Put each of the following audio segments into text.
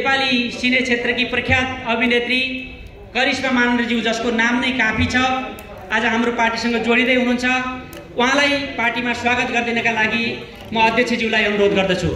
नेपाली सिने क्षेत्रकी प्रख्यात अभिनेत्री करिश्मा मानन्दज्यू जसको नाम नै काफी छ आज हाम्रो पार्टीसँग जोडिँदै हुनुहुन्छ उहाँलाई पार्टीमा स्वागत गरिदिनका लागि म अध्यक्षज्यूलाई अनुरोध गर्दछु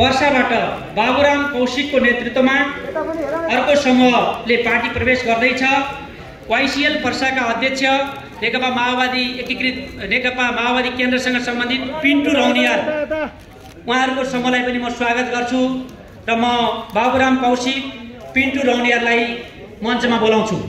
वर्षाबाट बाबुराम कौशिकको नेतृत्वमा अर्को समूहले पार्टी प्रवेश गर्दैछ वाइसिएल पर्साका अध्यक्ष नेकपा माओवादी एकीकृत नेकपा माओवादी केन्द्रसँग सम्बन्धित पिन्टु रौनियार उहाँहरूको समूहलाई पनि म स्वागत गर्छु र म बाबुराम कौशिक पिन्टु रौनियारलाई मञ्चमा बोलाउँछु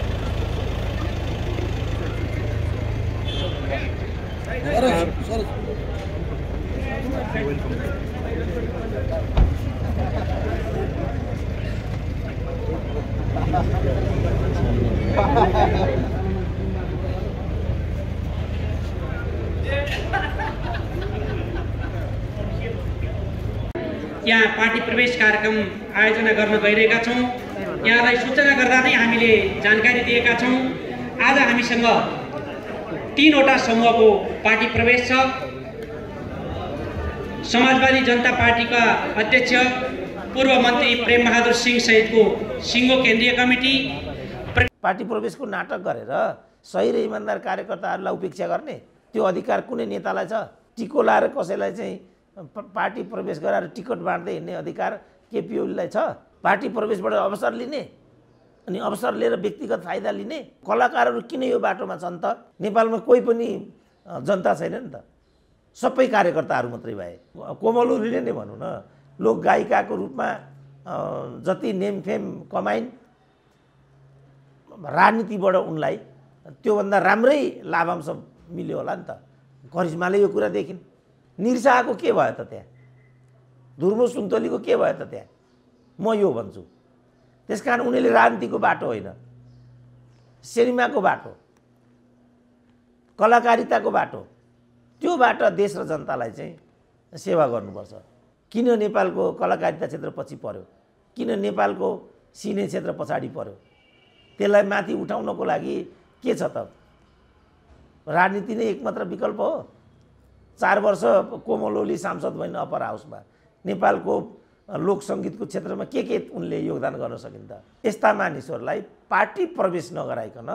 यहाँ पार्टी प्रवेश कार्यक्रम आयोजना गर्न गइरहेका छौँ यहाँलाई सूचना गर्दा नै हामीले जानकारी दिएका छौँ आज हामीसँग तिनवटा समूहको पार्टी प्रवेश छ समाजवादी जनता पार्टीका अध्यक्ष पूर्व मन्त्री बहादुर सिंह सहितको सिङ्गो केन्द्रीय कमिटी पार्टी प्रवेशको नाटक गरेर सही र इमान्दार कार्यकर्ताहरूलाई उपेक्षा गर्ने त्यो अधिकार कुनै नेतालाई छ टिको लाएर कसैलाई चाहिँ पार्टी प्रवेश गराएर टिकट बाँड्दै हिँड्ने अधिकार केपिओलीलाई छ पार्टी प्रवेशबाट अवसर लिने अनि अवसर लिएर व्यक्तिगत फाइदा लिने कलाकारहरू किन यो बाटोमा छन् त नेपालमा कोही पनि जनता छैन नि त सबै कार्यकर्ताहरू मात्रै भए कोमलुरीले नै भनौँ न लोक गायिकाको रूपमा जति नेमफेम कमाइन् राजनीतिबाट उनलाई त्योभन्दा राम्रै लाभांश मिल्यो होला नि त करिश्माले यो कुरा देखिन् निर्साहको के भयो त त्यहाँ धुर्मो सुन्तलीको के भयो त त्यहाँ म यो भन्छु त्यस कारण उनीहरूले राजनीतिको बाटो होइन सिनेमाको बाटो कलाकारिताको बाटो त्यो बाटो देश र जनतालाई चाहिँ सेवा गर्नुपर्छ किन नेपालको कलाकारिता क्षेत्र पछि पर्यो किन नेपालको सिने क्षेत्र पछाडि पर्यो त्यसलाई माथि उठाउनको लागि के छ त राजनीति नै एकमात्र विकल्प हो चार वर्ष कोमल ओली सांसद भइन अप्पर हाउसमा नेपालको लोक लोकसङ्गीतको क्षेत्रमा के के उनले योगदान गर्न सकिन्छ यस्ता मानिसहरूलाई पार्टी प्रवेश नगराइकन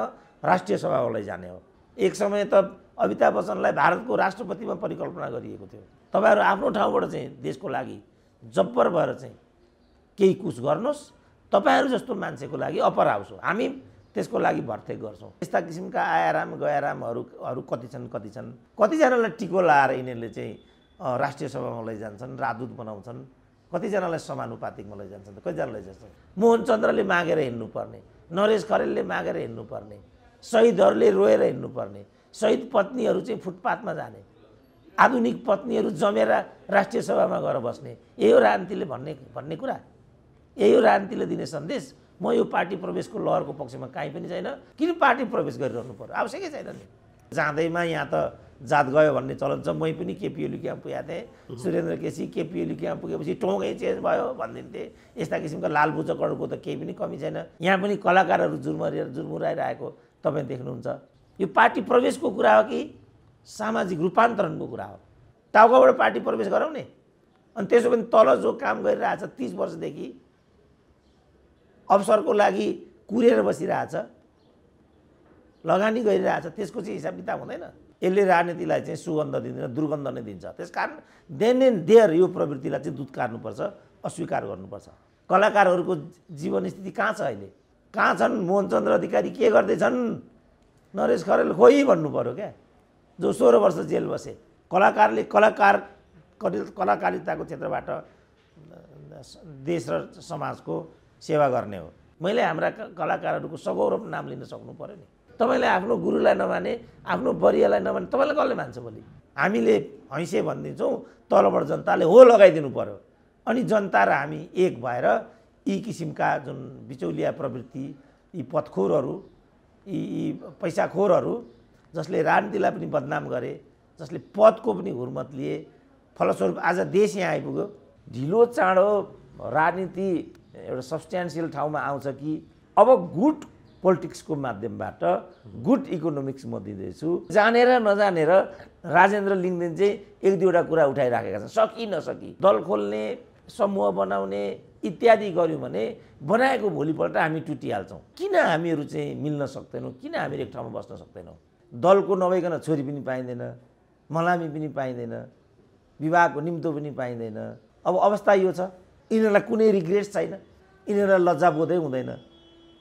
राष्ट्रिय सभामा लैजाने हो एक समय त अमिताभ बच्चनलाई भारतको राष्ट्रपतिमा परिकल्पना गरिएको थियो तपाईँहरू आफ्नो ठाउँबाट चाहिँ देशको लागि जब्बर भएर चाहिँ केही कुछ गर्नुहोस् तपाईँहरू जस्तो मान्छेको लागि अपर हाउस हो हामी त्यसको लागि भर्तेक गर्छौँ यस्ता किसिमका आयाराम गयारामहरू अरू कति छन् कति छन् कतिजनालाई टिको लाएर यिनीहरूले चाहिँ राष्ट्रिय सभामा लैजान्छन् राजदूत बनाउँछन् कतिजनालाई समानुपातिकमा लैजान्छन् त कतिजना लैजान्छन् मोहन चन्द्रले मागेर हिँड्नुपर्ने नरेश खरेलले मागेर हिँड्नुपर्ने शहीदहरूले रोएर हिँड्नुपर्ने शहीद पत्नीहरू चाहिँ फुटपाथमा जाने आधुनिक पत्नीहरू जमेर राष्ट्रिय सभामा गएर बस्ने यही हो राजनीतिले भन्ने भन्ने कुरा यही हो राजनीतिले दिने सन्देश म यो पार्टी प्रवेशको लहरको पक्षमा काहीँ पनि छैन किन पार्टी प्रवेश गरिरहनु पर्यो आवश्यकै छैन नि जाँदैमा यहाँ त जात गयो भन्ने चलन छ मै पनि केपिओली क्याम्प पुगेको थिएँ सुरेन्द्र केसी केपिओली क्याम्प पुगेपछि टोङै चेन्ज भयो भनिदिन्थेँ यस्ता किसिमको लालबुचकहरूको त केही पनि कमी छैन यहाँ पनि कलाकारहरू जुर्मरि जुर्मुराइरहेको तपाईँ देख्नुहुन्छ यो पार्टी प्रवेशको कुरा हो कि सामाजिक रूपान्तरणको कुरा हो टाउकोबाट पार्टी प्रवेश गराउने अनि त्यसो पनि तल जो काम गरिरहेछ तिस वर्षदेखि अवसरको लागि कुरेर बसिरहेछ लगानी गरिरहेछ त्यसको चाहिँ हिसाब किताब हुँदैन यसले राजनीतिलाई चाहिँ सुगन्ध दिँदैन दुर्गन्ध नै दिन्छ त्यस कारण देन एन्ड देयर यो प्रवृत्तिलाई चाहिँ दुध अस्वीकार गर्नुपर्छ कलाकारहरूको जीवनस्थिति कहाँ छ अहिले कहाँ छन् मोहनचन्द्र अधिकारी के गर्दैछन् नरेश खरेल खोइ भन्नु पऱ्यो क्या जो सोह्र वर्ष जेल बसे कलाकारले कलाकार कलाकारिताको क्षेत्रबाट देश र समाजको सेवा गर्ने हो मैले हाम्रा कलाकारहरूको सगौरव नाम लिन सक्नु पऱ्यो नि तपाईँले आफ्नो गुरुलाई नमाने आफ्नो बरियालाई नमाने तपाईँलाई कसले मान्छ भोलि हामीले हैँसे भनिदिन्छौँ तलबाट जनताले हो लगाइदिनु पऱ्यो अनि जनता र हामी एक भएर यी किसिमका जुन बिचौलिया प्रवृत्ति यी पथखोरहरू यी यी पैसाखोरहरू जसले राजनीतिलाई पनि बदनाम गरे जसले पदको पनि हुर्मत लिए फलस्वरूप आज देश यहाँ आइपुग्यो ढिलो चाँडो राजनीति एउटा सब्सट्यान्सियल ठाउँमा आउँछ कि अब गुट पोलिटिक्सको माध्यमबाट गुड इकोनोमिक्स म दिँदैछु जानेर नजानेर राजेन्द्र लिङ्गदेन चाहिँ एक दुईवटा कुरा उठाइराखेका छन् सकि नसकी दल खोल्ने समूह बनाउने इत्यादि गऱ्यौँ भने बनाएको भोलिपल्ट हामी टुटिहाल्छौँ किन हामीहरू चाहिँ मिल्न सक्दैनौँ किन हामी एक ठाउँमा बस्न सक्दैनौँ दलको नभइकन छोरी पनि पाइँदैन मलामी पनि पाइँदैन विवाहको निम्तो पनि पाइँदैन अब अवस्था यो छ यिनीहरूलाई कुनै रिग्रेट छैन यिनीहरूलाई लज्जाबोधै हुँदैन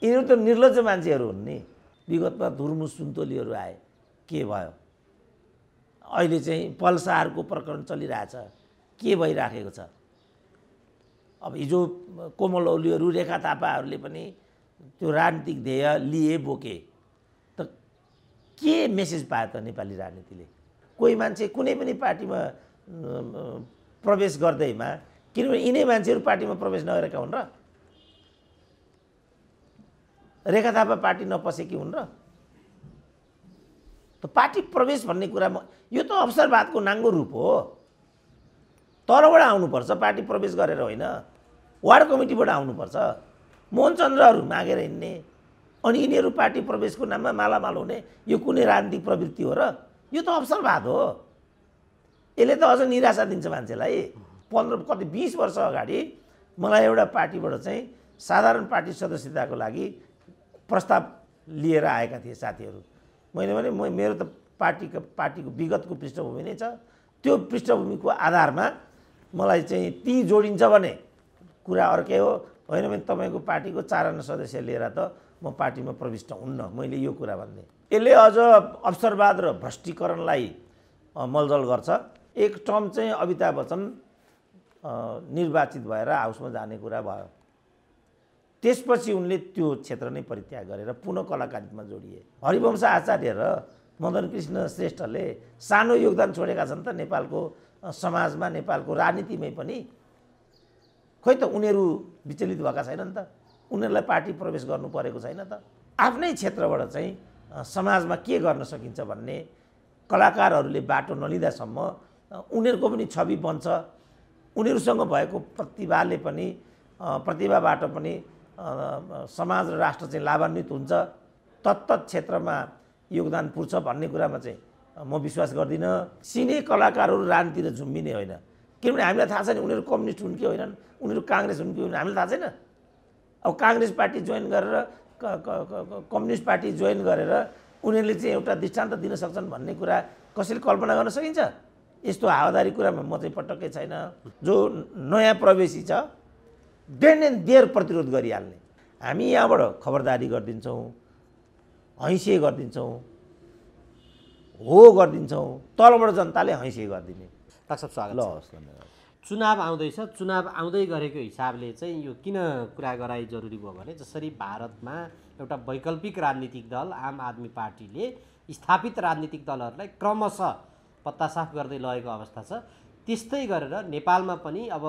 यिनीहरू त निर्लज मान्छेहरू हुन् नि विगतमा धुर्मु सुन्तोलीहरू आए के भयो अहिले चाहिँ पल्साहरूको प्रकरण चलिरहेछ के भइराखेको छ अब हिजो कोमल औलीहरू रेखा थापाहरूले पनि त्यो राजनीतिक ध्येय लिए बोके त के मेसेज पायो त नेपाली राजनीतिले कोही मान्छे कुनै पनि पार्टीमा प्रवेश गर्दैमा किनभने यिनै मान्छेहरू पार्टीमा प्रवेश नगरेका हुन् र रेखा थापा पार्टी नपसेकी हुन् र त पार्टी प्रवेश भन्ने कुरामा यो त अवसरवादको नाङ्गो रूप हो तलबाट आउनुपर्छ पार्टी प्रवेश गरेर होइन वार्ड कमिटीबाट आउनुपर्छ मोहन चन्द्रहरू मागेर हिँड्ने अनि यिनीहरू पार्टी प्रवेशको नाममा मालामाल हुने यो कुनै राजनीतिक प्रवृत्ति हो र यो त अवसरवाद हो यसले त अझ निराशा दिन्छ मान्छेलाई पन्ध्र कति बिस वर्ष अगाडि मलाई एउटा पार्टीबाट चाहिँ साधारण पार्टी सदस्यताको लागि प्रस्ताव लिएर आएका थिए साथीहरू मैले भने म मेरो त पार्टीको पार्टीको विगतको पृष्ठभूमि नै छ त्यो पृष्ठभूमिको आधारमा मलाई चाहिँ ती जोडिन्छ भने कुरा अर्कै हो होइन भने तपाईँको पार्टीको चारजना सदस्य लिएर त म पार्टीमा प्रविष्ट हुन्न मैले यो कुरा भन्ने यसले अझ अवसरवाद र भ्रष्टीकरणलाई मलजल गर्छ एक टर्म चाहिँ अमिताभ बच्चन निर्वाचित भएर हाउसमा जाने कुरा भयो त्यसपछि उनले त्यो क्षेत्र नै परित्याग गरेर पुनः कलाकारितमा जोडिए हरिवंश आचार्य र मदन कृष्ण श्रेष्ठले सानो योगदान छोडेका छन् त नेपालको समाजमा नेपालको राजनीतिमै पनि खोइ त उनीहरू विचलित भएका छैनन् त उनीहरूलाई पार्टी प्रवेश गर्नु परेको छैन त आफ्नै क्षेत्रबाट चाहिँ समाजमा के गर्न सकिन्छ भन्ने कलाकारहरूले बाटो नलिँदासम्म उनीहरूको पनि छवि बन्छ उनीहरूसँग भएको प्रतिभाले पनि प्रतिभाबाट पनि समाज र राष्ट्र चाहिँ लाभान्वित हुन्छ तत्त क्षेत्रमा योगदान पुर्छ भन्ने कुरामा चाहिँ म विश्वास गर्दिनँ सिने कलाकारहरू रानतिर झुम्बिने होइन किनभने हामीलाई थाहा छैन उनीहरू कम्युनिस्ट हुन् कि होइनन् उनीहरू काङ्ग्रेस हुन् कि होइन हामीलाई थाहा छैन अब काङ्ग्रेस पार्टी जोइन गरेर कम्युनिस्ट पार्टी जोइन गरेर उनीहरूले चाहिँ एउटा दृष्टान्त दिन सक्छन् भन्ने कुरा कसैले कल्पना गर्न सकिन्छ यस्तो हावादारी कुरामा म चाहिँ पटक्कै छैन जो नयाँ प्रवेशी छ देन एन्ड देयर प्रतिरोध गरिहाल्ने हामी यहाँबाट खबरदारी गरिदिन्छौँ हैँसे गरिदिन्छौँ हो गरिदिन्छौँ तलबाट जनताले हैँसे गरिदिने डाक्टर स्वागत ल हवस् धन्यवाद चुनाव आउँदैछ चुनाव आउँदै गरेको हिसाबले चाहिँ यो किन कुरा गराइ जरुरी भयो भने जसरी भारतमा एउटा वैकल्पिक राजनीतिक दल आम आदमी पार्टीले स्थापित राजनीतिक दलहरूलाई क्रमशः पत्ता साफ गर्दै लगेको अवस्था छ त्यस्तै गरेर नेपालमा पनि अब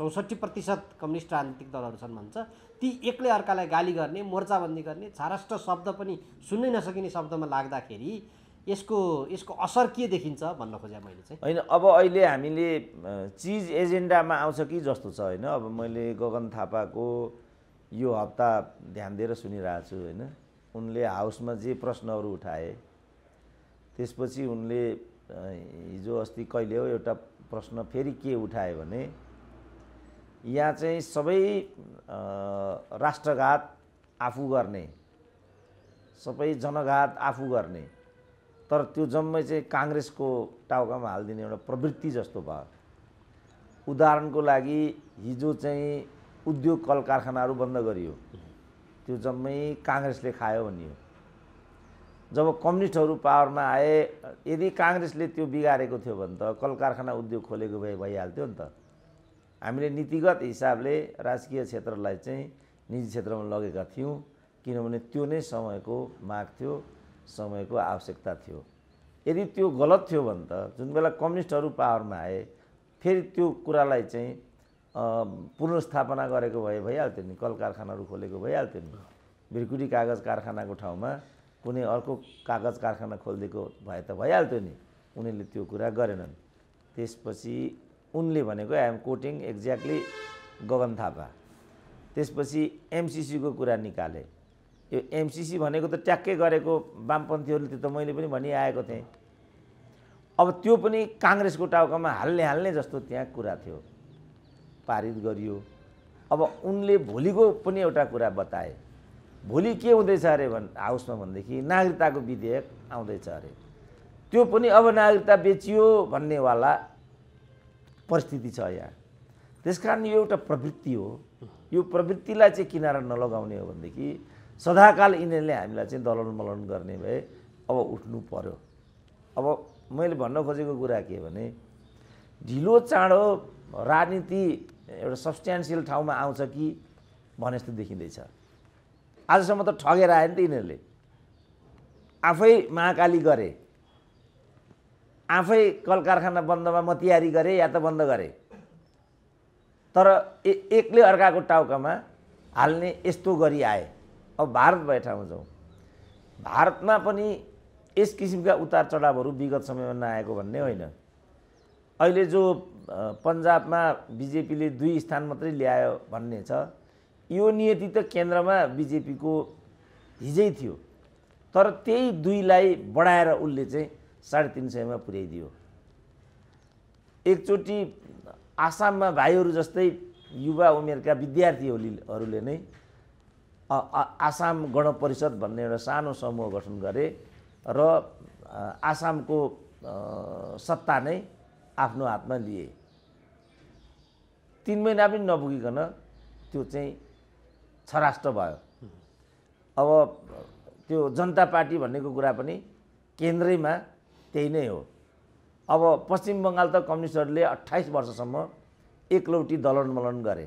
चौसठी प्रतिशत कम्युनिस्ट राजनीतिक दलहरू छन् भन्छ ती एक्लै अर्कालाई गाली गर्ने मोर्चाबन्दी गर्ने छाराष्ट्र शब्द पनि सुन्नै नसकिने शब्दमा लाग्दाखेरि यसको यसको असर के देखिन्छ भन्न खोजेँ मैले चाहिँ होइन अब अहिले हामीले चिज एजेन्डामा आउँछ कि जस्तो छ होइन अब मैले गगन थापाको यो हप्ता ध्यान दिएर सुनिरहेको छु होइन उनले हाउसमा जे प्रश्नहरू उठाए त्यसपछि उनले हिजो अस्ति कहिले हो एउटा प्रश्न फेरि के उठायो भने यहाँ चाहिँ सबै राष्ट्रघात आफू गर्ने सबै जनघात आफू गर्ने तर त्यो जम्मै चाहिँ काङ्ग्रेसको टाउकामा हालिदिने एउटा प्रवृत्ति जस्तो भयो उदाहरणको लागि हिजो चाहिँ उद्योग कल कारखानाहरू बन्द गरियो त्यो जम्मै काङ्ग्रेसले खायो भनियो जब कम्युनिस्टहरू पावरमा आए यदि काङ्ग्रेसले त्यो बिगारेको थियो भने त कल कारखाना उद्योग खोलेको भए भइहाल्थ्यो नि त हामीले नीतिगत हिसाबले राजकीय क्षेत्रलाई चाहिँ निजी क्षेत्रमा लगेका थियौँ किनभने त्यो नै समयको माग थियो समयको आवश्यकता थियो यदि त्यो गलत थियो भने त जुन बेला कम्युनिस्टहरू पावरमा आए फेरि त्यो कुरालाई चाहिँ पुनर्स्थापना गरेको भए भइहाल्थ्यो नि कल कारखानाहरू खोलेको भइहाल्थ्यो नि भिरकुटी कागज कारखानाको ठाउँमा कुनै अर्को कागज कारखाना खोलिदिएको भए त भइहाल्थ्यो नि उनीहरूले त्यो कुरा गरेनन् त्यसपछि उनले भनेको I'm quoting exactly Gagan Thapa त्यसपछि एमसिसीको कुरा निकाले यो एमसिसी भनेको त ट्याक्कै गरेको वामपन्थीहरूले त्यो त मैले पनि भनिआएको थिएँ अब त्यो पनि काङ्ग्रेसको टाउकामा हाल्ने हाल्ने जस्तो त्यहाँ कुरा थियो पारित गरियो अब उनले भोलिको पनि एउटा कुरा बताए भोलि के हुँदैछ अरे भन् हाउसमा भनेदेखि नागरिकताको विधेयक आउँदैछ अरे त्यो पनि अब नागरिकता बेचियो भन्नेवाला परिस्थिति छ यहाँ त्यस कारण यो एउटा प्रवृत्ति हो यो प्रवृत्तिलाई चाहिँ किनारा नलगाउने हो भनेदेखि सदाकाल यिनीहरूले हामीलाई चाहिँ दलन मलन गर्ने भए अब उठ्नु पर्यो अब मैले भन्न खोजेको कुरा के भने ढिलो चाँडो राजनीति एउटा सब्सट्यान्सियल ठाउँमा आउँछ कि भने जस्तो देखिँदैछ आजसम्म त ठगेर आयो नि त यिनीहरूले आफै महाकाली गरे आफै कल कारखाना बन्दमा म तयारी गरेँ या त बन्द गरे तर ए अर्काको टाउकामा हाल्ने यस्तो गरी आए अब भारत भए ठाउँमा जाउँ भारतमा पनि यस किसिमका उतार चढावहरू विगत समयमा नआएको भन्ने होइन अहिले जो पन्जाबमा बिजेपीले दुई स्थान मात्रै ल्यायो भन्ने छ यो नियति त केन्द्रमा बिजेपीको हिजै थियो तर त्यही दुईलाई बढाएर उसले चाहिँ साढे तिन सयमा पुर्याइदियो एकचोटि आसाममा भाइहरू जस्तै युवा उमेरका विद्यार्थीहरूले नै आसाम परिषद भन्ने एउटा सानो समूह गठन गरे र आसामको सत्ता नै आफ्नो हातमा लिए तिन महिना पनि नपुगिकन त्यो चाहिँ छराष्ट्र भयो अब त्यो जनता पार्टी भन्नेको कुरा पनि केन्द्रैमा त्यही नै हो अब पश्चिम बङ्गाल त कम्युनिस्टहरूले अट्ठाइस वर्षसम्म एकलौटी दलन मलन गरे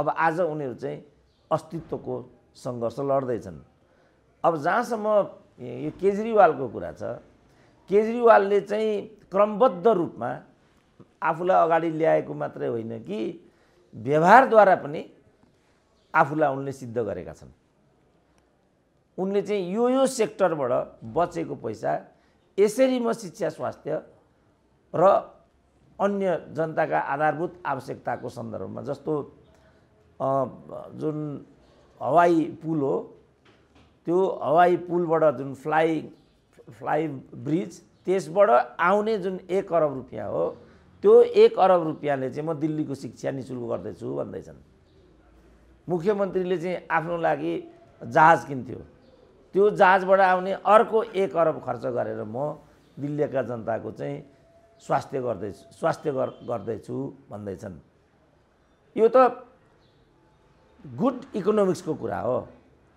अब आज उनीहरू चाहिँ अस्तित्वको सङ्घर्ष लड्दैछन् अब जहाँसम्म यो केजरीवालको कुरा छ केजरीवालले चाहिँ क्रमबद्ध रूपमा आफूलाई अगाडि ल्याएको मात्रै होइन कि व्यवहारद्वारा पनि आफूलाई उनले सिद्ध गरेका छन् उनले चाहिँ यो यो सेक्टरबाट बचेको पैसा यसरी म शिक्षा स्वास्थ्य र अन्य जनताका आधारभूत आवश्यकताको सन्दर्भमा जस्तो जुन हवाई पुल हो त्यो हवाई पुलबाट जुन फ्लाइ फ्लाइ ब्रिज त्यसबाट आउने जुन एक अरब रुपियाँ हो त्यो एक अरब रुपियाँले चाहिँ म दिल्लीको शिक्षा निशुल्क गर्दैछु भन्दैछन् मुख्यमन्त्रीले चाहिँ आफ्नो लागि जहाज किन्थ्यो त्यो जहाजबाट आउने अर्को एक अरब खर्च गरेर म दिल्लीका जनताको चाहिँ स्वास्थ्य गर्दैछु स्वास्थ्य गर्दैछु भन्दैछन् यो त गुड इकोनोमिक्सको कुरा हो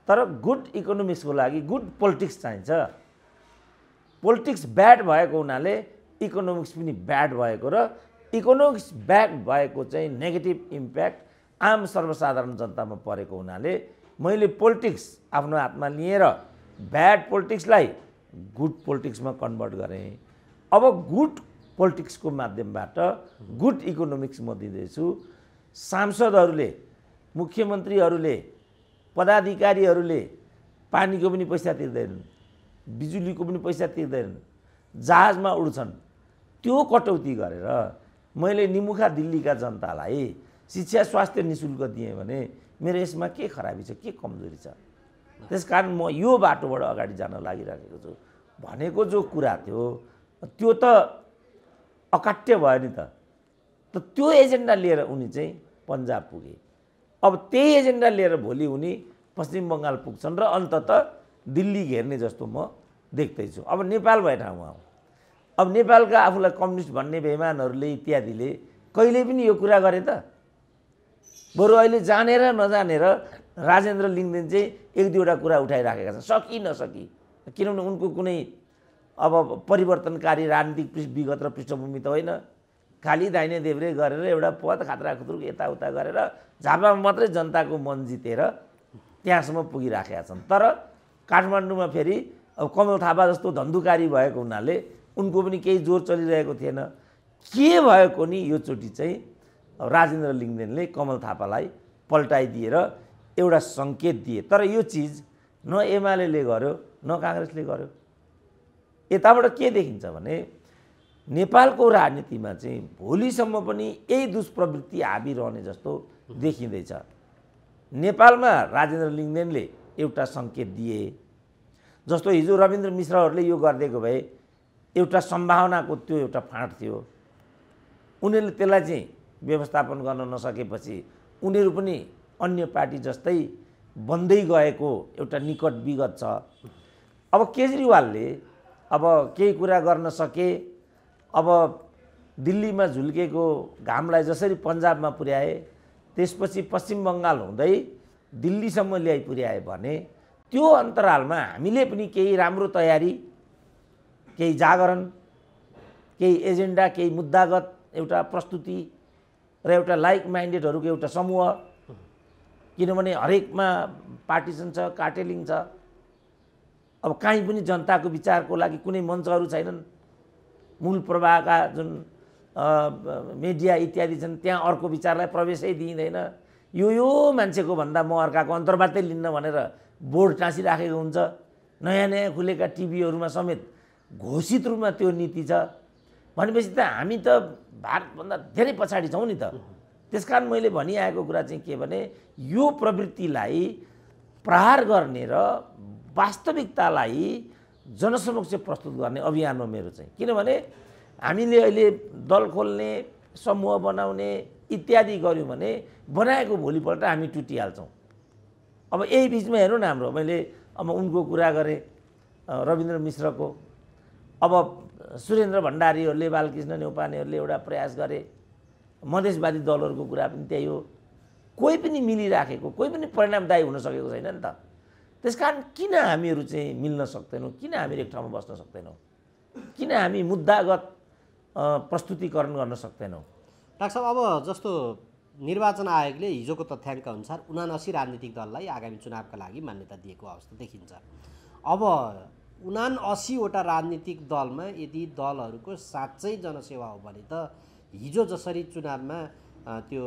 तर गुड इकोनोमिक्सको लागि गुड पोलिटिक्स चाहिन्छ पोलिटिक्स ब्याड भएको हुनाले इकोनोमिक्स पनि ब्याड भएको र इकोनोमिक्स ब्याड भएको चाहिँ नेगेटिभ इम्प्याक्ट आम सर्वसाधारण जनतामा परेको हुनाले मैले पोलिटिक्स आफ्नो हातमा लिएर ब्याड पोलिटिक्सलाई गुड पोलिटिक्समा कन्भर्ट गरेँ अब गुड पोलिटिक्सको माध्यमबाट गुड इकोनोमिक्स म दिँदैछु सांसदहरूले मुख्यमन्त्रीहरूले पदाधिकारीहरूले पानीको पनि पैसा तिर्दैनन् बिजुलीको पनि पैसा तिर्दैनन् जहाजमा उड्छन् त्यो कटौती गरेर मैले निमुखा दिल्लीका जनतालाई शिक्षा स्वास्थ्य नि शुल्क दिएँ भने मेरो यसमा के खराबी छ के कमजोरी छ त्यस कारण म यो बाटोबाट अगाडि जान लागिराखेको छु भनेको जो कुरा थियो त्यो त अकाट्य भयो नि त त त्यो एजेन्डा लिएर उनी चाहिँ पन्जाब पुगे अब त्यही एजेन्डा लिएर भोलि उनी पश्चिम बङ्गाल पुग्छन् र अन्तत दिल्ली घेर्ने जस्तो म देख्दैछु अब नेपाल भएन ठाउँमा अब नेपालका आफूलाई कम्युनिस्ट भन्ने बेमानहरूले इत्यादिले कहिले पनि यो कुरा गरे त बरु अहिले जानेर नजानेर राजेन्द्र लिङ्गदेन चाहिँ एक दुईवटा कुरा उठाइराखेका छन् सकि नसकि किनभने उनको कुनै अब परिवर्तनकारी राजनीतिक पृष्ठ विगत र पृष्ठभूमि त होइन खालि दाहिने देब्रे गरेर एउटा पद खात्रा खुत्रुक यताउता गरेर झापामा मात्रै जनताको मन जितेर त्यहाँसम्म पुगिराखेका छन् तर काठमाडौँमा फेरि अब कमल थापा जस्तो धन्धुकारी भएको हुनाले उनको पनि केही जोर चलिरहेको थिएन के भएको नि योचोटि चाहिँ राजेन्द्र लिङ्गदेनले कमल थापालाई पल्टाइदिएर एउटा सङ्केत दिए तर यो चिज न एमाले गर्यो न काङ्ग्रेसले गर्यो यताबाट के देखिन्छ भने नेपालको राजनीतिमा चाहिँ भोलिसम्म पनि यही दुष्प्रवृत्ति हाबिरहने जस्तो देखिँदैछ नेपालमा राजेन्द्र लिङ्गदेनले एउटा सङ्केत दिए जस्तो हिजो रविन्द्र मिश्रहरूले यो गरिदिएको भए एउटा सम्भावनाको त्यो एउटा फाँट थियो उनीहरूले त्यसलाई चाहिँ व्यवस्थापन गर्न नसकेपछि उनीहरू पनि अन्य पार्टी जस्तै बन्दै गएको एउटा निकट विगत छ अब केजरीवालले अब केही कुरा गर्न सके अब दिल्लीमा झुल्केको घामलाई जसरी पन्जाबमा पुर्याए त्यसपछि पश्चिम बङ्गाल हुँदै दिल्लीसम्म ल्याइ पुर्याए भने त्यो अन्तरालमा हामीले पनि केही राम्रो तयारी केही जागरण केही एजेन्डा केही मुद्दागत एउटा प्रस्तुति र एउटा लाइक माइन्डेडहरूको एउटा समूह किनभने हरेकमा पार्टिसन छ कार्टेलिङ छ अब काहीँ पनि जनताको विचारको लागि कुनै मञ्चहरू छैनन् मूल प्रवाहका जुन मिडिया इत्यादि छन् त्यहाँ अर्को विचारलाई प्रवेशै दिइँदैन यो यो मान्छेको भन्दा म अर्काको अन्तर्वार्तै लिन्न भनेर बोर्ड टाँसिराखेको हुन्छ नयाँ नयाँ खुलेका टिभीहरूमा समेत घोषित रूपमा त्यो नीति छ भनेपछि त हामी त भारतभन्दा धेरै पछाडि छौँ नि त त्यस कारण मैले भनिआएको कुरा चाहिँ के भने यो प्रवृत्तिलाई प्रहार गर्ने र वास्तविकतालाई जनसमक्ष प्रस्तुत गर्ने अभियान हो मेरो चाहिँ किनभने हामीले अहिले दल खोल्ने समूह बनाउने इत्यादि गऱ्यौँ भने बनाएको भोलिपल्ट हामी टुटिहाल्छौँ अब यही बिचमा हेर्नु न हाम्रो मैले अब उनको कुरा गरेँ रविन्द्र मिश्रको अब सुरेन्द्र भण्डारीहरूले बालकृष्ण नेपानेहरूले एउटा प्रयास गरे मधेसवादी दलहरूको कुरा पनि त्यही हो कोही पनि मिलिराखेको कोही पनि परिणामदायी हुन सकेको छैन नि त त्यस कारण किन हामीहरू चाहिँ मिल्न सक्दैनौँ किन हामीहरू एक ठाउँमा बस्न सक्दैनौँ किन हामी मुद्दागत प्रस्तुतिकरण गर्न सक्दैनौँ डाक्टर साहब अब जस्तो निर्वाचन आयोगले हिजोको तथ्याङ्क अनुसार उनासी राजनीतिक दललाई आगामी चुनावका लागि मान्यता दिएको अवस्था देखिन्छ अब उना असीवटा राजनीतिक दलमा यदि दलहरूको साँच्चै जनसेवा हो भने त हिजो जसरी चुनावमा त्यो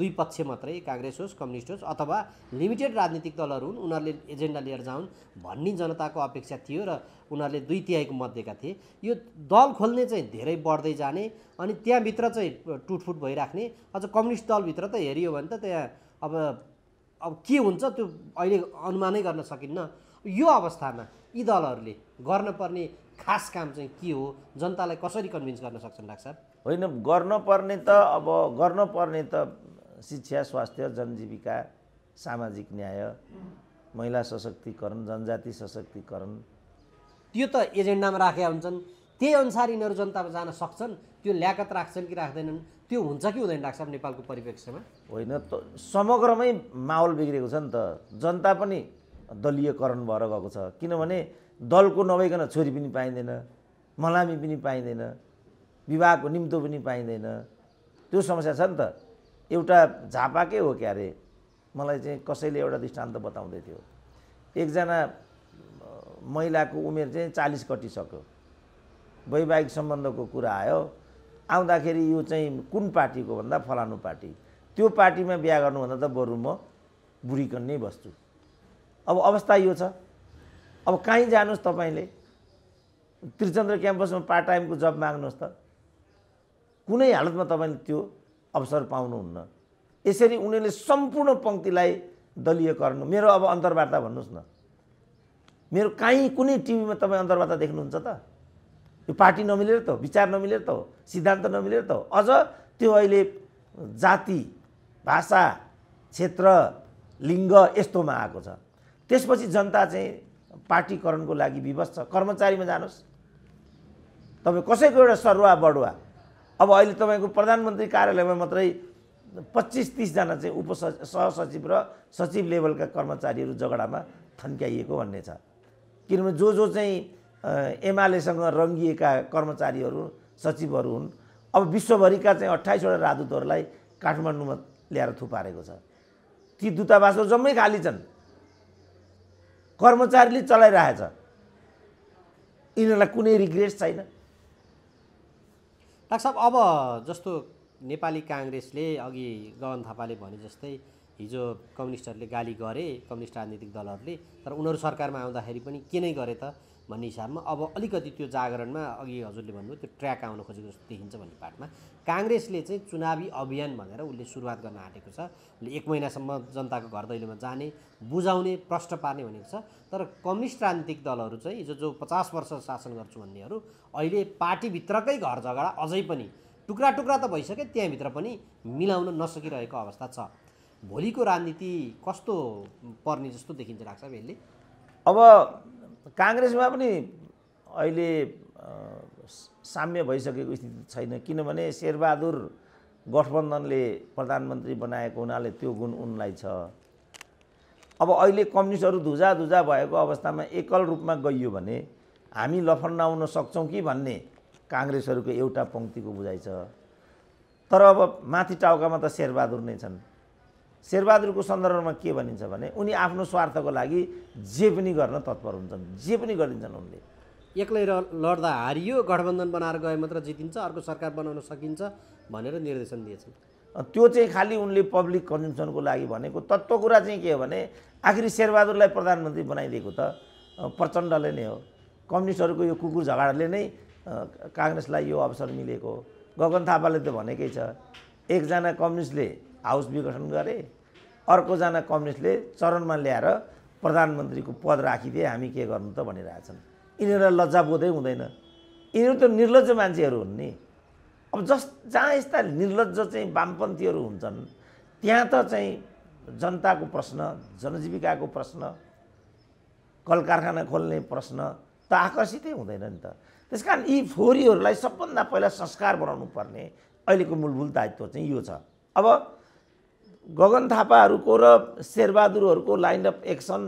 दुई पक्ष मात्रै काङ्ग्रेस होस् कम्युनिस्ट होस् अथवा लिमिटेड राजनीतिक दलहरू हुन् उनीहरूले एजेन्डा लिएर जाउन् भन्ने जनताको अपेक्षा थियो र उनीहरूले दुई तिहाईको मत दिएका थिए यो दल खोल्ने चाहिँ धेरै बढ्दै जाने अनि त्यहाँभित्र चाहिँ टुटफुट भइराख्ने अझ कम्युनिस्ट दलभित्र त हेरियो भने त त्यहाँ अब अब के हुन्छ त्यो अहिले अनुमानै गर्न सकिन्न यो अवस्थामा यी दलहरूले गर्नपर्ने खास काम चाहिँ के हो जनतालाई कसरी कन्भिन्स गर्न सक्छन् डाक्टर होइन गर्नपर्ने त अब गर्नपर्ने त शिक्षा स्वास्थ्य जनजीविका सामाजिक न्याय महिला सशक्तिकरण जनजाति सशक्तिकरण त्यो त एजेन्डामा राखेका हुन्छन् त्यही अनुसार यिनीहरू जनतामा जान सक्छन् त्यो ल्याकत राख्छन् कि राख्दैनन् त्यो हुन्छ कि हुँदैन डाक्टर साहब नेपालको परिप्रेक्ष्यमा होइन त समग्रमै माहौल बिग्रेको छ नि त जनता पनि दलीयकरण भएर गएको छ किनभने दलको नभइकन छोरी पनि पाइँदैन मलामी पनि पाइँदैन विवाहको निम्तो पनि पाइँदैन त्यो समस्या छ नि त एउटा झापाकै हो क्यारे मलाई चाहिँ कसैले एउटा दृष्टान्त बताउँदै थियो एकजना महिलाको उमेर चाहिँ चालिस कटिसक्यो वैवाहिक सम्बन्धको कुरा आयो आउँदाखेरि यो चाहिँ कुन पार्टीको भन्दा फलानु पार्टी त्यो पार्टीमा बिहा गर्नुभन्दा त बरु म बुढीकन नै बस्छु अब अवस्था यो छ अब कहीँ जानुहोस् तपाईँले त्रिचन्द्र क्याम्पसमा पार्ट टाइमको जब माग्नुहोस् त कुनै हालतमा तपाईँले त्यो अवसर पाउनुहुन्न यसरी उनीहरूले सम्पूर्ण पङ्क्तिलाई गर्नु मेरो अब अन्तर्वार्ता भन्नुहोस् न मेरो काहीँ कुनै टिभीमा तपाईँ अन्तर्वार्ता देख्नुहुन्छ त यो पार्टी नमिलेर त हो विचार नमिलेर त हो सिद्धान्त नमिलेर त हो अझ त्यो अहिले जाति भाषा क्षेत्र लिङ्ग यस्तोमा आएको छ त्यसपछि जनता चाहिँ पार्टीकरणको लागि विवश छ कर्मचारीमा जानुहोस् तपाईँ कसैको एउटा सरुवा बढुवा अब अहिले तपाईँको प्रधानमन्त्री कार्यालयमा मात्रै पच्चिस तिसजना चाहिँ उपसचिव सहसचिव र सचिव लेभलका कर्मचारीहरू झगडामा थन्क्याइएको भन्ने छ किनभने जो जो चाहिँ एमालेसँग रङ्गिएका कर्मचारीहरू सचिवहरू हुन् अब विश्वभरिका चाहिँ अट्ठाइसवटा राजदूतहरूलाई काठमाडौँमा ल्याएर थुपारेको छ ती दूतावासहरू जम्मै खाली छन् कर्मचारीले चलाइरहेछ यिनीहरूलाई कुनै रिग्रेट छैन डाक्टर साहब अब जस्तो नेपाली काङ्ग्रेसले अघि गगन थापाले भने जस्तै हिजो कम्युनिस्टहरूले गाली गरे कम्युनिस्ट राजनीतिक दलहरूले तर उनीहरू सरकारमा आउँदाखेरि पनि के नै गरे त भन्ने हिसाबमा अब अलिकति त्यो जागरणमा अघि हजुरले भन्नुभयो त्यो ट्र्याक आउन खोजेको जस्तो देखिन्छ भन्ने पार्टमा काङ्ग्रेसले चाहिँ चुनावी अभियान भनेर उसले सुरुवात गर्न आँटेको छ उसले एक महिनासम्म जनताको घर दैलोमा जाने बुझाउने प्रश्न पार्ने भनेको छ तर कम्युनिस्ट राजनीतिक दलहरू चाहिँ हिजो जो पचास वर्ष शासन गर्छु भन्नेहरू अहिले पार्टीभित्रकै घर झगडा अझै पनि टुक्रा टुक्रा त भइसक्यो त्यहाँभित्र पनि मिलाउन नसकिरहेको अवस्था छ भोलिको राजनीति कस्तो पर्ने जस्तो देखिन्छ लाग्छ यसले अब काङ्ग्रेसमा पनि अहिले साम्य भइसकेको स्थिति छैन किनभने शेरबहादुर गठबन्धनले प्रधानमन्त्री बनाएको हुनाले त्यो गुण उनलाई छ अब अहिले कम्युनिस्टहरू धुजा धुजा भएको अवस्थामा एकल रूपमा गइयो भने हामी आउन सक्छौँ कि भन्ने काङ्ग्रेसहरूको एउटा पङ्क्तिको बुझाइ छ तर अब माथि टाउकामा त शेरबहादुर नै छन् शेरबहादुरको सन्दर्भमा के भनिन्छ भने उनी आफ्नो स्वार्थको लागि जे पनि गर्न तत्पर हुन्छन् जे पनि गरिन्छन् उनले एक्लै र लड्दा हारियो गठबन्धन बनाएर गए मात्र जितिन्छ अर्को सरकार बनाउन सकिन्छ भनेर निर्देशन दिएछन् त्यो चाहिँ खालि उनले पब्लिक कन्जुम्सनको लागि भनेको तत्त्व कुरा चाहिँ के हो भने आखिरी शेरबहादुरलाई प्रधानमन्त्री बनाइदिएको त प्रचण्डले नै हो कम्युनिस्टहरूको यो कुकुर झगडाले नै काङ्ग्रेसलाई यो अवसर मिलेको हो गगन थापाले त भनेकै छ एकजना कम्युनिस्टले हाउस विघटन गरे अर्कोजना कम्युनिस्टले चरणमा ल्याएर प्रधानमन्त्रीको पद राखिदिए हामी के गर्नु त भनिरहेछन् यिनीहरूलाई लज्जाबोधै हुँदैन यिनीहरू त निर्लज मान्छेहरू हुन् नि अब जस जहाँ यस्ता निर्लज चाहिँ वामपन्थीहरू हुन्छन् त्यहाँ त चाहिँ जनताको प्रश्न जनजीविकाको प्रश्न कल कारखाना खोल्ने प्रश्न त आकर्षितै हुँदैन नि त त्यस कारण यी फोहोरीहरूलाई सबभन्दा पहिला संस्कार बनाउनु पर्ने अहिलेको मूलभूल दायित्व चाहिँ यो छ अब गगन थापाहरूको र शेरबहादुरहरूको लाइन अफ एक्सन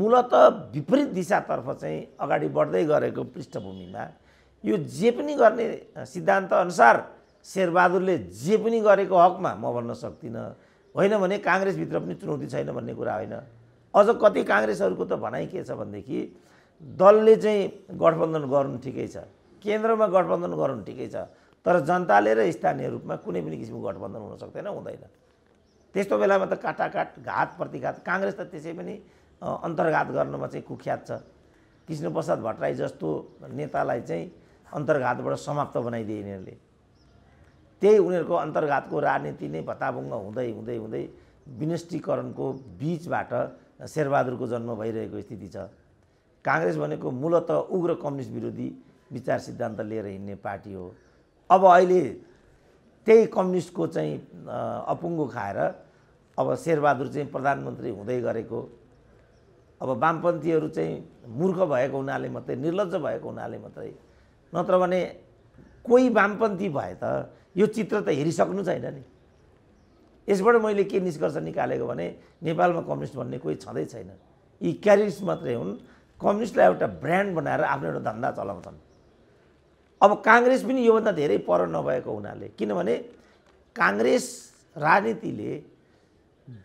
मूलत विपरीत दिशातर्फ चाहिँ अगाडि बढ्दै गरेको पृष्ठभूमिमा यो जे पनि गर्ने सिद्धान्त अनुसार शेरबहादुरले जे पनि गरेको हकमा म भन्न सक्दिनँ होइन भने काङ्ग्रेसभित्र पनि चुनौती छैन भन्ने कुरा होइन अझ कति काङ्ग्रेसहरूको त भनाइ के छ भनेदेखि दलले चाहिँ गठबन्धन गर्नु ठिकै छ केन्द्रमा गठबन्धन गर्नु ठिकै छ तर जनताले र स्थानीय रूपमा कुनै पनि किसिमको गठबन्धन हुन सक्दैन हुँदैन त्यस्तो बेलामा त काटाकाट घात प्रतिघात काङ्ग्रेस त त्यसै पनि अन्तर्घात गर्नमा चाहिँ कुख्यात छ कृष्ण प्रसाद भट्टराई जस्तो नेतालाई चाहिँ अन्तर्घातबाट समाप्त बनाइदिए यिनीहरूले त्यही उनीहरूको अन्तर्घातको राजनीति नै भत्ताभुङ्ग हुँदै हुँदै हुँदै विनष्टीकरणको बिचबाट शेरबहादुरको जन्म भइरहेको स्थिति छ काङ्ग्रेस भनेको मूलत उग्र कम्युनिस्ट विरोधी विचार सिद्धान्त लिएर हिँड्ने पार्टी हो अब अहिले त्यही कम्युनिस्टको चाहिँ अपुङ्गो खाएर अब शेरबहादुर चाहिँ प्रधानमन्त्री हुँदै गरेको अब वामपन्थीहरू चाहिँ मूर्ख भएको हुनाले मात्रै निर्लज भएको हुनाले मात्रै नत्र भने कोही वामपन्थी भए त यो चित्र त हेरिसक्नु छैन नि यसबाट मैले के निष्कर्ष निकालेको भने नेपालमा कम्युनिस्ट भन्ने कोही छँदै छैन यी क्यारिस्ट मात्रै हुन् कम्युनिस्टलाई एउटा ब्रान्ड बनाएर आफ्नो एउटा धन्दा चलाउँछन् अब काङ्ग्रेस पनि योभन्दा धेरै पर नभएको हुनाले किनभने काङ्ग्रेस राजनीतिले